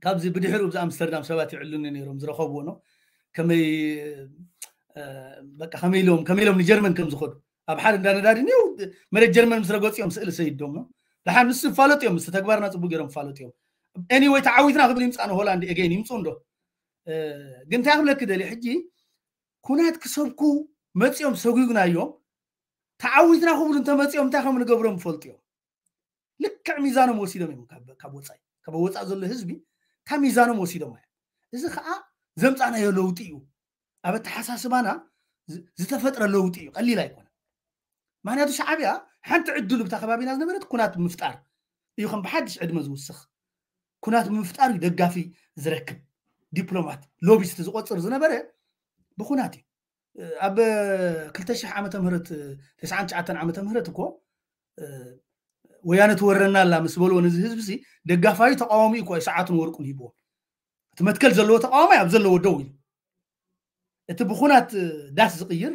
ካብዚ ብድሕሪኡ ብዚ ኣምስተርዳም ሰባት ይዕልኒ ነይሮም ዝረኸብዎ ኖ ከመይ በቃ ከመይ ኢሎም ከመይ ኢሎም ንጀርመን ከም ዝኸዱ ኣብ ሓደ እንዳነዳዲ ኒው መሬት ጀርመን ምስ ረገፂኦም ስእሊ ሰይዶሞ ድሓን ንሱ ይፋለጡ እዮም ምስ ተግባርና ፅቡቅ ገይሮም ይፋለጡ እዮም ኤኒወይ ተዓዊትና ክብል ይምፃነ ሆላንድ ኤገይን ይምፁ እንዶ ግን እንታይ ክብለክ ደልዩ ሕጂ ኩናት ክሰብኩ መፂኦም ሰጒግናዮም ተዓዊትና ከምሉ እንተመፂኦም እንታይ ከም ንገብሮም ይፈልጡ እዮም ልክዕ ሚዛኖም ወሲዶም እዮም ካብ ወፃኢ ካብ ወፃእ ዘሎ ህዝቢ እታ ሚዛኖም ወሲዶም እዮም እዚ ከዓ ዘምፃናዮ ለውጢ እዩ ኣብ ኣተሓሳስባና ዝተፈጥረ ለውጢ እዩ ቀሊል ኣይኮነ ምክንያቱ ሻዕብያ ሓንቲ ዕድሉ ብታ ከባቢና ዝነበረት ኩናት ብምፍጣር እዩ ከም ብሓድሽ ዕድመ ዝውስኽ ኩናት ብምፍጣር እዩ ደጋፊ ዝረክብ ዲፕሎማት ሎቢስት ዝቆፅር ዝነበረ ብኩናት እዩ ኣብ 200 ዓመተ ምህረት 99 ዓመተ ምህረት እኮ ወያነ ትወረና ኣላ ምስ በልዎ ነዚ ህዝቢ ሲ ደጋፋዩ ተቃዋሚ እኮ ሰዓቱን ወርቁን ሂብዎ እቲ መትከል ዘለዎ ተቃዋማይ ኣብ ዘለዎ ደው ኢሉ እቲ ብኩናት ዳስ ዝቅይር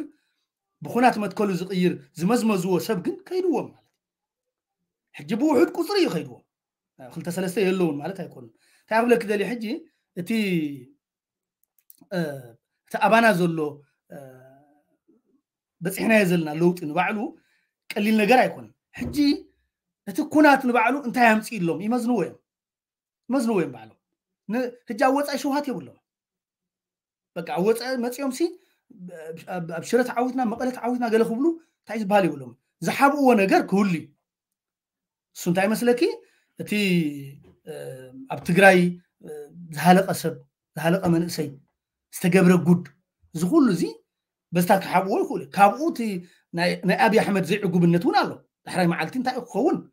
ብኩናት መትከሉ ዝቅይር ዝመዝመዝዎ ሰብ ግን ከይድዎም ማለት ሕጂ ብውሑድ ቁፅሪ እዩ ከይድዎም ክልተ ሰለስተ የለውን ማለት ኣይኮኑን እንታይ ክብለክ ደልየ ሕጂ እቲ እቲ ኣባና ዘሎ آه، بصحنا يزلنا لوط نبعلو قليل نجر ايكون حجي نتي كونات نبعلو انت يامصي لهم يمزنو إيه وين مزنو وين بعلو حجي اوصا شوحات يبلو بقى اوصا مصيوم سي ابشرت عاوتنا مقلت عاوتنا قال خبلو تعيز بالي يقول لهم زحابو ونجر كولي سنت اي مسلكي تي آه، اب تگراي آه، زحلق اسب زحلق منسي استغبر غود زغول زي بس تاك حابو يقول كابو تي ناي ابي احمد زي عقوب النتون الو احراي معالتين تاك خون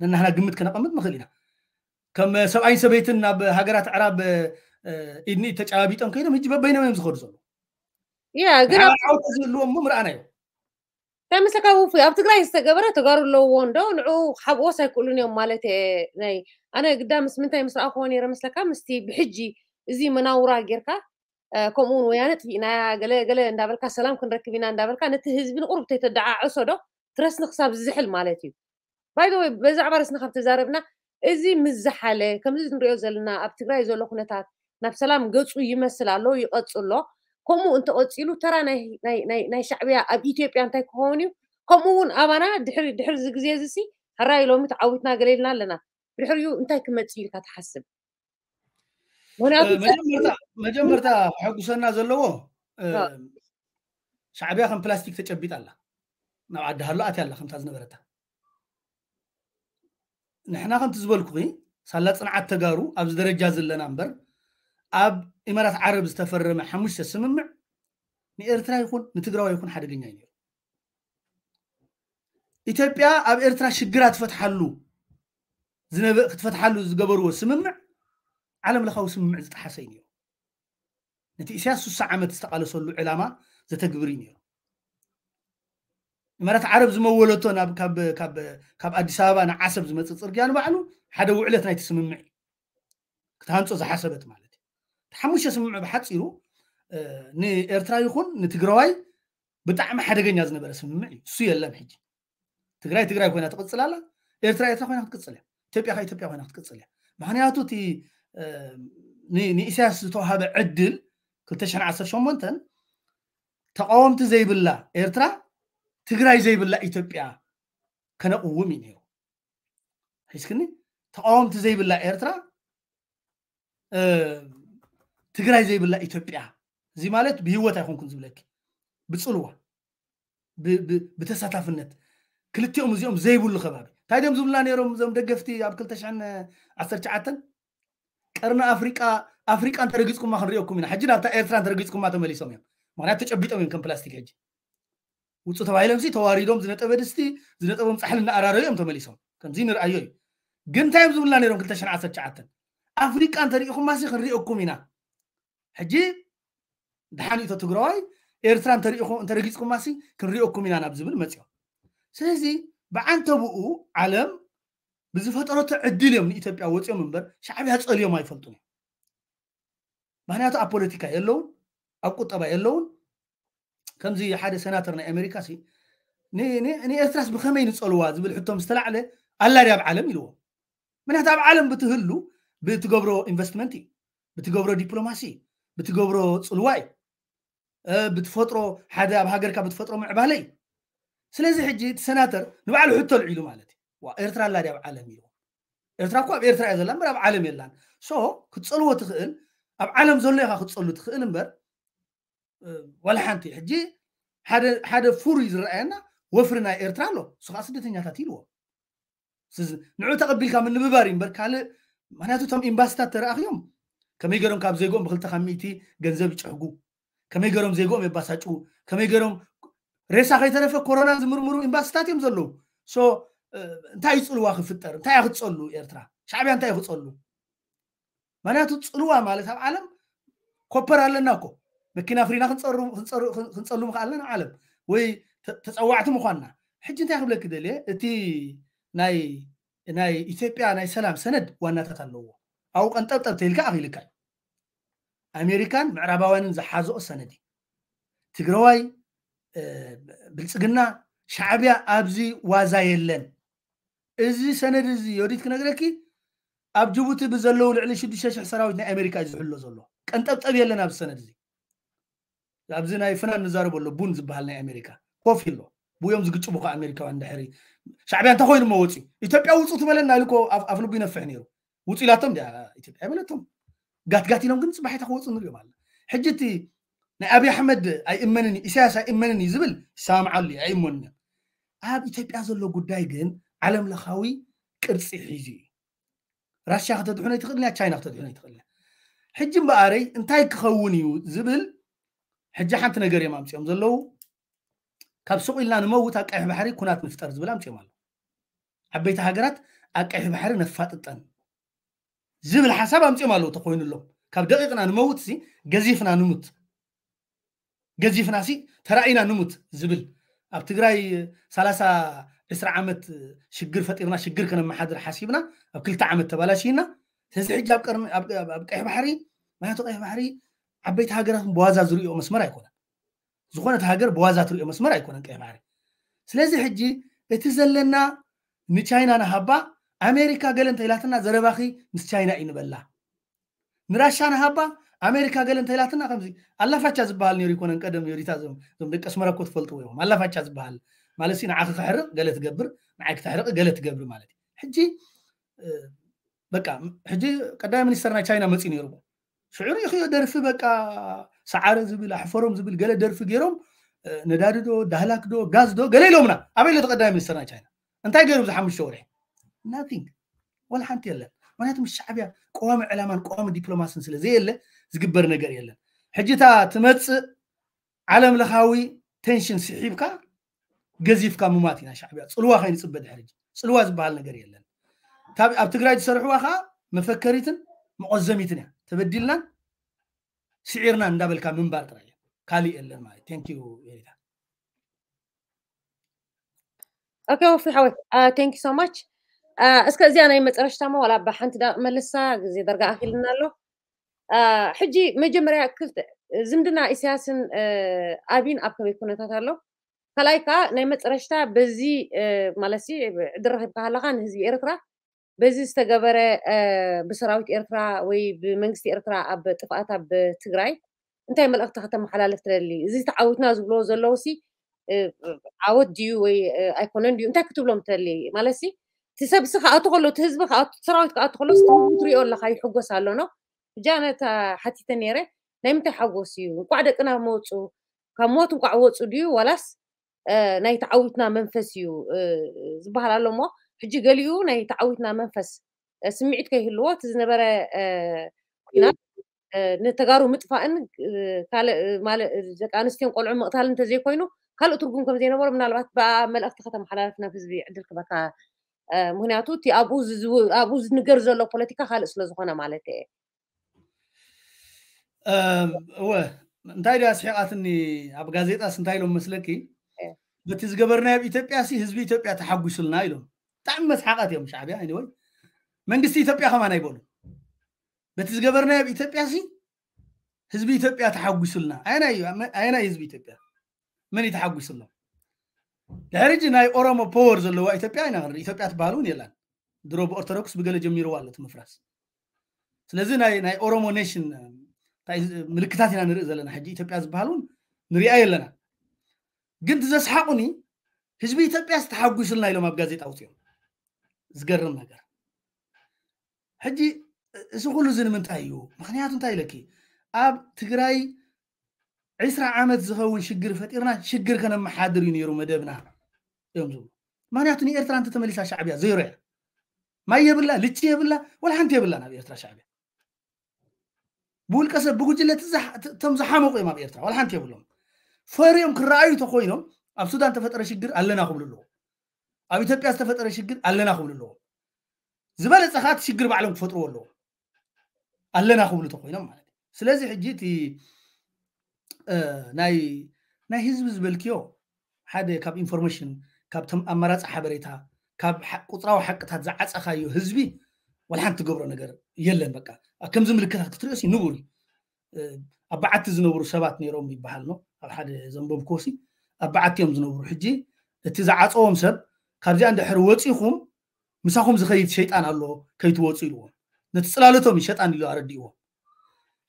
لان احنا قمت كنا قمت مخلينا كم سبعين سبيتنا بهاجرات عرب ادني تشابيت ان كيدم يجي بينهم يمزخور زول يا غراب عاوت زلو مو مرانا تم سكاو في ابتك لا يستغبر تغار لو وندو نعو حبو سايكلون يوم مالتي ناي انا قدام سمنتي مسرا اخواني رمسلكا مستي بحجي زي مناورا غيركا آه، كمون ويانت هنا قلة قلة ندابلك السلام كن ركبينا ندابلك أنا تهزبين قرب تيتدعى عصده ترس نخساب زحل مالتي باي دوي بزع بارس نخم تزاربنا إزي مزحلة كم زين ريو زلنا أبتغرا يزولو خنتا نبسلام قدس ويمسل الله يقدس الله كمو أنت قدسيلو ترى ناي ناي ناي ناي شعبية أب إيتيوبيا أنت كهونيو كمون أبانا دحر دحر زقزيزيسي هرائي لو متعاوتنا قليلنا لنا بحريو أنت كمتسيلك تحسب መጀመርታ ሕጉሰና ዘለዎ ሻዕብያ ከም ፕላስቲክ ተጨቢጥ ኣላ ናብ ዓዲ ሃሎ ኣትያ ኣላ ከምታ ዝነበረታ ንሕና ከምቲ ዝበልኩ ሳላ ፅንዓት ተጋሩ ኣብዚ ደረጃ ዘለና እምበር ኣብ ኢማራት ዓረብ ዝተፈረመ ሓሙሽተ ስምምዕ ንኤርትራ ይኹን ንትግራዋ ይኹን ሓደገኛ እዩ ኢትዮጵያ ኣብ ኤርትራ ሽግራ ትፈትሓሉ ክትፈትሓሉ ዝገበርዎ ስምምዕ ዓለም ለኻዊ ስምምዕ ዝተሓሰ እዩ ነይሩ ነቲ እስያስ 60 ዓመት ዝተቃለሰሉ ዕላማ ዘተግብር እዩ ነይሩ ማለት ዓረብ ዝመወለቶ ካብ ኣዲስ ኣበባ ንዓሰብ ዝመፅእ ፅርግያ ንባዕሉ ሓደ ውዕለት ናይቲ ስምምዕ እዩ ክተሃንፆ ዝሓሰበት ማለት እዩ ሓሙሽተ ስምምዕ ብሓፂሩ ንኤርትራ ይኹን ንትግራዋይ ብጣዕሚ ሓደገኛ ዝነበረ ስምምዕ እዩ እሱ የለን ሕጂ ትግራይ ትግራይ ኮይና ትቅፅል ኣላ ኤርትራ ኤርትራ ኮይና ክትቅፅል እያ ኢትዮጵያ ኢትዮጵያ ኮይና ክትቅፅል እያ ምክንያቱ እቲ ንእስያስ ዝተዋሃበ ዕድል 211 8 ተቃወምቲ ዘይብላ ኤርትራ ትግራይ ዘይብላ ኢትዮጵያ ከነቅውም እዩ ነይሩ ሒዝክኒ ተቃወምቲ ዘይብላ ኤርትራ ትግራይ ዘይብላ ኢትዮጵያ እዚ ማለት ብሂወት ኣይኮንኩን ዝብለኪ ብፅልዋ ብተሳታፍነት ክልቲኦም እዚኦም ዘይብሉ ከባቢ እንታይ ዶም ዝብላ ነይሮም እዞም ደገፍቲ ኣብ 219 أفريقا افريقيا افريقيا ترغيصكم خنريوكم هنا حجي نابتا ايرترا ترغيصكم ما تمليسوم يا مغنيات تشبيطم يم كم بلاستيك حجي وصو تبايلم سي تواریدوم زنطب دستي زنطبم صحلنا اراريوم تمليسوم كمزي نرأيو ግን እንታይ እዮም ዝብላ ነይሮም 219 ኣፍሪቃ እንተሪኢኹም ማሲ ክንሪኦኩም ኢና ሕጂ ድሓኒእቶ ትግራዋይ ኤርትራ እንተረጊፅኩም ማሲ ክንሪኦኩም ኢና ናብ ዝብል መፅኦም ስለዚ سيزي ብኡ ዓለም بزفترة عدل يوم نيتب يا وتس يوم منبر شعبي هاد سؤال ما يفلتون مهنا تا أبوليتيكا يلون أكو تبا يلون كم زي حاد سناترنا أمريكا سي ني ني ني أثرس بخمين سؤال واز بالحطم استلع له الله رياب عالم يلو من هذا عالم بتهلو بتجبرو إنفستمنتي بتجبرو دبلوماسي بتجبرو سلواي بتفترو حدا بهاجر كبتفترو مع بالي سلزي حجي سناتر نبع له حطه العيلو مالتي ኤርትራ ኣላ ድያ ኣብ ዓለም ኢልዎም ኤርትራ እኳ ኣብ ኤርትራ እያ ዘላ እምበር ኣብ ዓለም የላን ሶ ክትፀልዎ ትኽእል ኣብ ዓለም ዘሎ ኢኻ ክትፀሉ ትኽእል እምበር ዋላ ሓንቲ ሕጂ ሓደ ፍሩይ ዝረኣየና ወፍሪ ናይ ኤርትራ ኣሎ እሱ ከዓ ስደተኛታት ኢልዎም ንዑ ተቐቢልካ ምንብባር እዩ እምበር ካልእ ምክንያቱ እቶም ኤምባሲታት ተረኣኽዮም ከመይ ገይሮም ካብ ዜጎኦም ብክልተ ካብ ሚእቲ ገንዘብ ይጭሕጉ ከመይ ገይሮም ዜጎኦም የባሳጭው ከመይ ገይሮም ሬሳ ከይተረፈ ኮሮና ዝምርምሩ ኤምባሲታት እዮም ዘለዉ انتهى يصلوا واخ فتر انتهى يخذ صلوا إيرترا شعبي انتهى يخذ صلوا ما ناتو تصلوا مع الله عالم كبر على الناقو بكنا فرينا خنصروا خنصروا خنصروا مخالنا عالم وي تتوعت مخانا حج انتهى يخبل كده ليه تي ناي ناي إثيوبيا ناي سلام سند وانا تتلو أو أنت تبتل تلك أغلقك أمريكان معرباوين زحازو السندي تقروي بلسقنا شعبيا أبزي وازايلن እዚ ሰነድ እዚ የወዲት ክነግረኪ ኣብ ጅቡቲ ብዘለዉ ልዕሊ 6,000 ሰራዊት ናይ ኣሜሪካ እዩ ዝሕሎ ዘሎ ቀንጠብጠብ የለን ኣብዚ ሰነድ እዚ ኣብዚ ናይ ፍናን ንዛረበ ኣሎ ቡን ዝበሃል ናይ ኣሜሪካ ኮፍ ኢሎ ብዮም ዝግጭቡ ከዓ ኣሜሪካውያን ድሕሪ ሻዕብያ እንተ ኮይኑ ሞ ወፂ ኢትዮጵያ ውፁ ትበለና ኢልኮ ኣብ ልቡ ይነፍሕ ነይሩ ውፁ ኢላቶም ኢትዮጵያ ይበለቶም ጋትጋት ኢሎም ግን ፅባሒታ ክወፁ ንሪኦም ኣለና ሕጂ እቲ ናይ ኣብዪ ኣሕመድ ኣይእመንን እዩ ኢሳያስ ኣይእመንን እዩ ዝብል ይሰማምዓሉ እዩ ኣይእመንን እዮም ኣብ ኢትዮጵያ ዘሎ ጉዳይ ግን ዓለም ለኻዊ ቅርፂ ሒዙ እዩ ራሽያ ክተድሕነ ይትኽእልና ቻይና ክተድሕነ ይትኽእልና ሕጂ እምበኣረይ እንታይ ክኸውን እዩ ዝብል ሕጂ ሓንቲ ነገር እዮም ኣምፅኦም ዘለው ካብ ሱቕ ኢልና ንመውት ኣብ ቀይሕ ባሕሪ ኩናት ንፍጠር ዝብል ኣምፅኦም ኣሎ ዓበይቲ ሃገራት ኣብ ቀይሕ ባሕሪ ነፋጥጠን ዝብል ሓሳብ ኣምፅኦም ኣለዉ ተኮይኑ ኣሎም ካብ ደቂቕና ንመውት ሲ ገዚፍና ንሙት ገዚፍና ሲ ተራእይና ንሙት ዝብል ኣብ ትግራይ 30 ዕስራ ዓመት ሽግር ፈጢርና ሽግር ከነመሓድር ሓሲብና ኣብ ክልተ ዓመት ተባላሽና ስለዚ ሕጂ ኣብ ቀይሕ ባሕሪ ምክንያቱ ቀይሕ ባሕሪ ዓበይቲ ሃገራት ብዋዛ ዝሪኦ መስመር ኣይኮነን ዝኮነት ሃገር ብዋዛ ትሪኦ መስመር ኣይኮነን ቀይሕ ባሕሪ ስለዚ ሕጂ እቲ ዘለና ንቻይና ንሃባ ኣሜሪካ ገለ እንተኢላትና ዘረባኺ ምስ ቻይና እዩ ንበላ ንራሻ ንሃባ ኣሜሪካ ገለ እንተኢላትና ከምዚ ኣላፋቻ ዝበሃል ነሩ ይኮነን ቀደም ሪታ ዞም ደቂ ኣስመራ ትፈልጥዎ ይኹም ኣላፋቻ ዝበሃል مالسي نعاك تحرق قال تقبر معاك تحرق قال تقبر مالتي حجي بقى حجي قدام من يسترنا تشاينا مسين يربو شعور يا اخي درف بقى سعار زبل احفرهم زبل قال درف غيرهم نداردو دهلاك دو غاز دو قال لهم انا ابي لو قدام من يسترنا تشاينا انت غيرو زحم الشوري nothing ولا حنت يلا مالتهم الشعب يا قوام علماء قوام دبلوماسيين سلازي يلا زكبر نغير يلا حجي تا تمص عالم لخاوي تنشن سحيبك ገዚፍካ ምማት ኢና ሻዕብያ ፅልዋ ከይንፅበ ድሕርጅ ፅልዋ ዝበሃል ነገር የለን ኣብ ትግራይ ዝሰርሕዋ ከዓ መፈከሪትን መቆዘሚትን እያ ተበዲልናን ስዒርና እንዳበልካ ምንባር ጥራይ እዩ ካሊእ የለን ማለት ቴንኪዩ የሪታ ኦኬ ወፊ ሓወት ቴንኪ ሶ ማች እስከ እዚኣ ናይ መጨረሽታ ሞ ዋላ ብሓንቲ ዳ መለሳ ግዜ ደርጋ ኣኪልና ኣሎ ሕጂ መጀመርያ ክልተ ዝምድና ኢሳያስን ኣብን ኣብ ከመይ ኩነታት ኣሎ كلايكا نيمت رشتا بزي مالسي عدرة بقالغان هزي إرترا بزي استقبرة بسراويت إرترا وي بمنقستي إرترا أب تفقاتا بتقراي انتا يمال أغتغطة محلالة ترالي زي تعاوتنا زبلو زلوسي عاوت ديو وي ايكونن ديو انتا كتب لهم ترالي مالسي تسب سخا أتغلو تهزب خا أتسراويت أتغلو ستوري أولا خاي حقو سالونو جانا تا حتي تنيري نيمتا حقو سيو وقعدك انا موتو كموتو قعوتو ديو ولس ናይ ተዓዊትና መንፈስ እዩ ዝበሃል ኣሎ እሞ ሕጂ ገሊኡ ናይ ተዓዊትና መንፈስ ስምዒት ከይህልዎ እቲ ዝነበረ ኩናት ንተጋሩ ምጥፋእን ካልእ ደቂ ኣንስትዮን ቆልዑ ምቕታል እንተዘይኮይኑ ካልእ ትርጉም ከም ዘይነበሩ ምናልባት ብኣ መልእክቲ ከተመሓላለፍ ናብ ህዝቢ ዕድል ክበካ ምክንያቱ እቲ ኣብኡ ዝንገር ዘሎ ፖለቲካ ካልእ ስለዝኮነ ማለት እየ እወ እንታይ ድያ ስሒቃትኒ ኣብ ጋዜጣስ እንታይ ኢሎም መስለኪ በቲ ዝገበርናዮ ኣብ ኢትዮጵያ ሲ ህዝቢ ኢትዮጵያ ተሓጒሱልና ኢሎም ብጣዕሚ መስሓቃት እዮም ሻዕብያ ወይ መንግስቲ ኢትዮጵያ ከማን ኣይበሉ በቲ ዝገበርናዮ ኣብ ኢትዮጵያ ሲ ህዝቢ ኢትዮጵያ ተሓጒሱልና ኣየናይ ህዝቢ ኢትዮጵያ መን እዩ ተሓጒሱሎ ድሕሪጂ ናይ ኦሮሞ ፖወር ዘለዋ ኢትዮጵያ ኢና ክንርኢ ኢትዮጵያ ትበሃል እውን የላን ድሮ ብኦርቶዶክስ ብገለ ጀሚርዋ ኣሎ ምፍራስ ስለዚ ናይ ኦሮሞ ኔሽን ምልክታት ኢና ንርኢ ዘለና ሕጂ ኢትዮጵያ ዝበሃል እውን ንሪኣ የለና قد زسحقني هزبي تبي استحق استحقوش لنا لما بجازي أوتيهم زقرم نجر حجي سقولوا زين من تايو مخنيات تاي لكي أب تقرأي عسر عمد زهون شجر فتيرنا شجر كنا محادرين ينيرو مدبنا يوم زول مخنيات ني إرترا أنت تمليس شعبية زيرع ما يبلا لتشي يبلا ولا حنت يبلا نبي بإرترا شعبية بقول كسر بقول جلة تزح تمزح حمق ما بإرترا ولا حنت يبلون ፈርዮም ክረአዩ ተኮይኖም ኣብ ሱዳን ተፈጠረ ሽግር ኣለና ክብሉ ኣለዎም ኣብ ኢትዮጵያ ዝተፈጠረ ሽግር ኣለና ክብሉ ኣለዎም ዝበለፀ ከዓ እቲ ሽግር ባዕሎም ክፈጥርዎ ኣለዎም ኣለና ክብሉ ተኮይኖም ማለት እዩ ስለዚ ሕጂ እቲ ናይ ናይ ህዝቢ ዝበልክዮ ሓደ ካብ ኢንፎርሜሽን ካብቶም ኣመራፂ ሓበሬታ ካብ ቁፅራዊ ሓቅታት ዝዓፀካዮ ህዝቢ ወልሓንቲ ትገብሮ ነገር የለን በቃ ከምዚ ምልክታት ክትሪኦሲ ንቡር ኣብ በዓቲ ዝነብሩ ሰባት ነይሮም ይበሃል ኖ ኣብ ሓደ ዘንቦብ ኮሲ ኣብ በዓቲ እዮም ዝነብሩ ሕጂ እቲ ዝዓፀቦም ሰብ ካብዚኣ እንድሕር ወፂኹም ምሳኹም ዝኸይድ ሸይጣን ኣሎ ከይትወፁ ኢልዎም ነቲ ፅላለቶም ሸጣን ኢሉ ኣረዲእዎም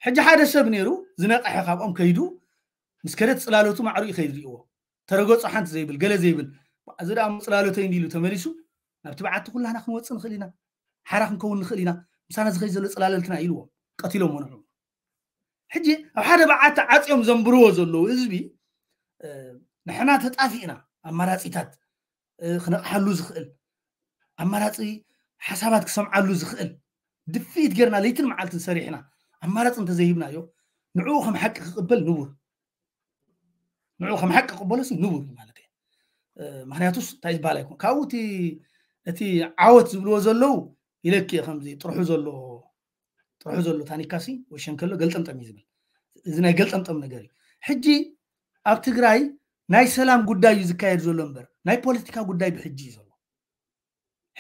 ሕጂ ሓደ ሰብ ነይሩ ዝነቕሐ ካብኦም ከይዱ ምስ ከደት ፅላለቱ ማዕሩ እዩ ከይድሪእዎ ተረገፁ ሓንቲ ዘይብል ገለ ዘይብል እዚ ደኣ ፅላለተይ ኢሉ ተመሊሱ ናብቲ በዓቲ ኩላና ክንወፅእ ንኽእል ኢና ሓራ ክንከውን ንኽእል ኢና ምሳና ዝኸይድ ዘሎ ፅላለልትና ኢልዎም ቀቲሎም ወንዑ حجي حدا بعت عت يوم زنبرو زلو إزبي نحنا تتأفينا أما راتي تات خنا حلو زخل أما راتي حساباتك سمع حلو زخل دفيت جرنا ليت المعلت سريحنا أما رات أنت زهيبنا يو نعوخ محق قبل نور نعوخ محق قبل سو نور مالتي مهنياتوس تايز بالكم كاوتي أتي عوت زبلو زلو يلكي خمزي تروح زلو ጥርሑ ዘሎ ታኒካሲ ወሸን ከሎ ገልጠምጠም እዩ ዝብል እዚ ናይ ገልጠምጠም ነገር እዩ ሕጂ ኣብ ትግራይ ናይ ሰላም ጉዳይ እዩ ዝካየድ ዘሎ እምበር ናይ ፖለቲካ ጉዳይ ብሕጂ እዩ ዘሎ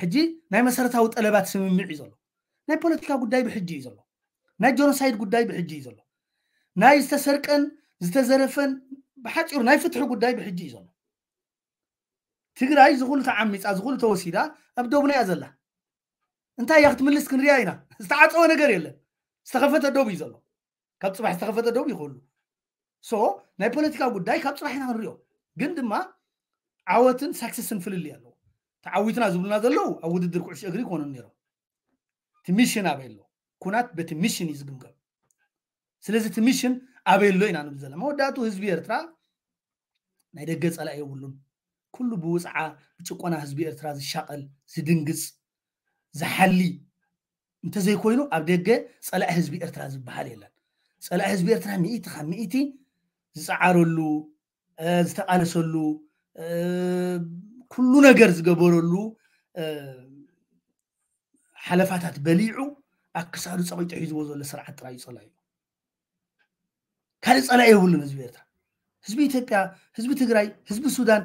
ሕጂ ናይ መሰረታዊ ጠለባት ስምምዕ እዩ ዘሎ ናይ ፖለቲካ ጉዳይ ብሕጂ እዩ ዘሎ ናይ ጆኖሳይድ ጉዳይ ብሕጂ እዩ ዘሎ ናይ ዝተሰርቀን ዝተዘረፈን ብሓፂሩ ናይ ፍትሒ ጉዳይ ብሕጂ እዩ ዘሎ ትግራይ ዝኩሉ ተዓሚፃ ዝኩሉ ተወሲዳ ኣብ ደቡና እያ ዘላ እንታይ እያ ክትምልስ ክንሪያ ኢና ዝተዓፀወ ነገር የለን ዝተኸፈተ ደብ እዩ ዘሎ ካብ ፅባሕ ዝተኸፈተ ደብ ይኽእሉ ሶ ናይ ፖለቲካ ጉዳይ ካብ ፅባሕ ኢና ክንሪኦ ግን ድማ ዓወትን ሳክሰስን ፍልል ኣለዎ ተዓዊትና ዝብሉና ዘለው ኣብ ውድድር ኩዕሶ እግሪ ይኮኑ ነይሮም እቲ ሚሽን ኣበየሎ ኩናት በቲ ሚሽን እዩ ዝግምገም ስለዚ እቲ ሚሽን ኣበየሎ ኢና ንብል ዘለና መወዳእቱ ህዝቢ ኤርትራ ናይ ደገ ፀላእ የብሉን ኩሉ ብውፅዓ ብጭቆና ህዝቢ ኤርትራ ዝሻቐል ዝድንግፅ ዝሓሊ እንተዘይኮይኑ ኣብ ደገ ፀላእ ህዝቢ ኤርትራ ዝበሃል የለን ፀላእ ህዝቢ ኤርትራ ሚኢቲ ካብ ሚኢቲ ዝፀዓረሉ ዝተቃለሰሉ ኩሉ ነገር ዝገበረሉ ሓለፋታት በሊዑ ኣብ ክሳዱ ፀቂጡ ሒዝቦ ዘሎ ስርዓት ጥራይ ፀላእ እዩ ካልእ ፀላእ የብሉን ህዝቢ ኤርትራ ህዝቢ ኢትዮጵያ ህዝቢ ትግራይ ህዝቢ ሱዳን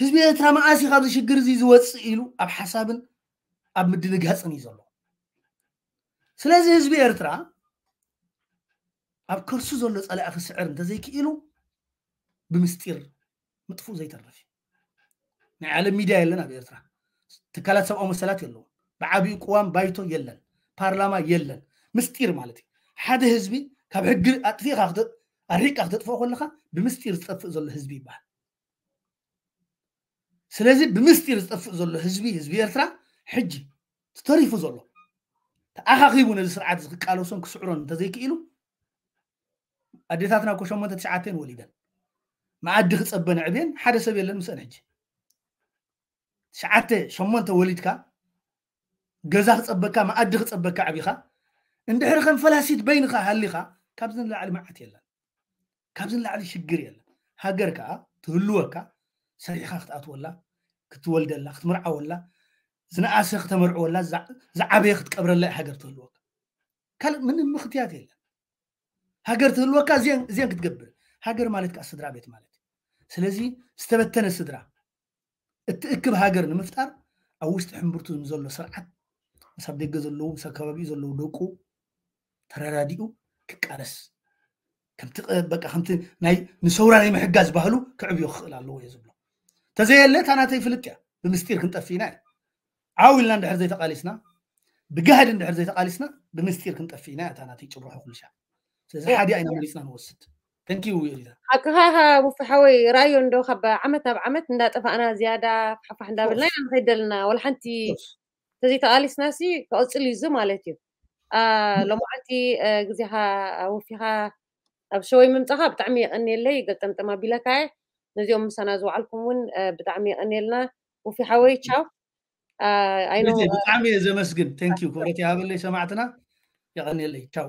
ህዝቢ ኤርትራ መዓሲ ካብ ዝሽግር እዚ ዝወፅእ ኢሉ ኣብ ሓሳብን ኣብ ምድንጋፅን እዩ ዘሎ سلازي هزبي ارترا اب كرسو زول لسالة اخي سعر انت زي كيلو بمستير مطفو زي ترفي يعني على ميديا يلنا بيرترا تكالات سبقو مسالات يلو بعابي قوام بايتو يلن بارلاما يلن مستير مالتي حد هزبي كاب هجر اتفيق اخد اريك اخد اتفوق لك بمستير تطفق زول هزبي بها سلازي بمستير تطفق زول هزبي هزبي ارترا حجي تطريف زوله ተኣኻኺቡ ነዚ ስርዓት ክቃለሶን ክስዕሮን እንተዘይክኢሉ ኣዴታትና ኮ ሸሞንተ ትሽዓተን ወሊደን መኣዲ ክፀበን ዕብየን ሓደ ሰብ የለን ምስአን ሕጂ ትሽዓተ ሸሞንተ ወሊድካ ገዛ ክፀበካ መኣዲ ክፀበካ ዓብኻ እንድሕሪ ከም ፈላሲት በይንኻ ሃሊኻ ካብዚ ንላዕሊ መዓት የለን ካብዚ ንላዕሊ ሽግር የለን ሃገር ከዓ ትህልወካ ሰሪሕካ ክትኣትወላ ክትወልደላ ክትምርዓወላ زنا أسخت مرعو ولا ز زعبي خد قبر الله هجرت كل من المختيات إلا هجرت الوقت زين زين كنت قبر هجر مالك كأصدرة بيت مالك سلزي استبتنا صدرة اتكب هاجر نمفتر أوست حمبرتو مزول سرعة مصاب ديك جزل لو مصاب كبابي جزل لو دوكو ترى راديو كارس كم تق بقى خمت ناي نشورا ناي محجاز بهلو كعبيو خلال لو يزبلو تزيل لا تانا تيفلتيا بمستير كنت فيناي عاولنا ندحر زي تقاليسنا بقهد ندحر زي تقاليسنا بمستير كنت فينا انا تيجي نروح كل شيء سيزا حادي اينا مليسنا نوسط ثانك يو يريدا هكذا ها مفحوي رايو ندو خب عمتنا بعمت ندا اتفقنا زيادة حفا حندا بلنا نخيد لنا ولا حنتي تزي تقاليس ناسي فأصلي زوم على تيو لو معتي آه، قزيها آه، وفيها بشوي ممتها بتعمي أني اللي قلت أنت ما بلا كاي نزيوم سنازو عالكم ون آه، بتعمي أني لنا وفي حوي تشاو በጣም የዘመስግን ቴንክ ዩ ክብረት ያበለኝ ሰማዕትና ይቀኒለይ ቻው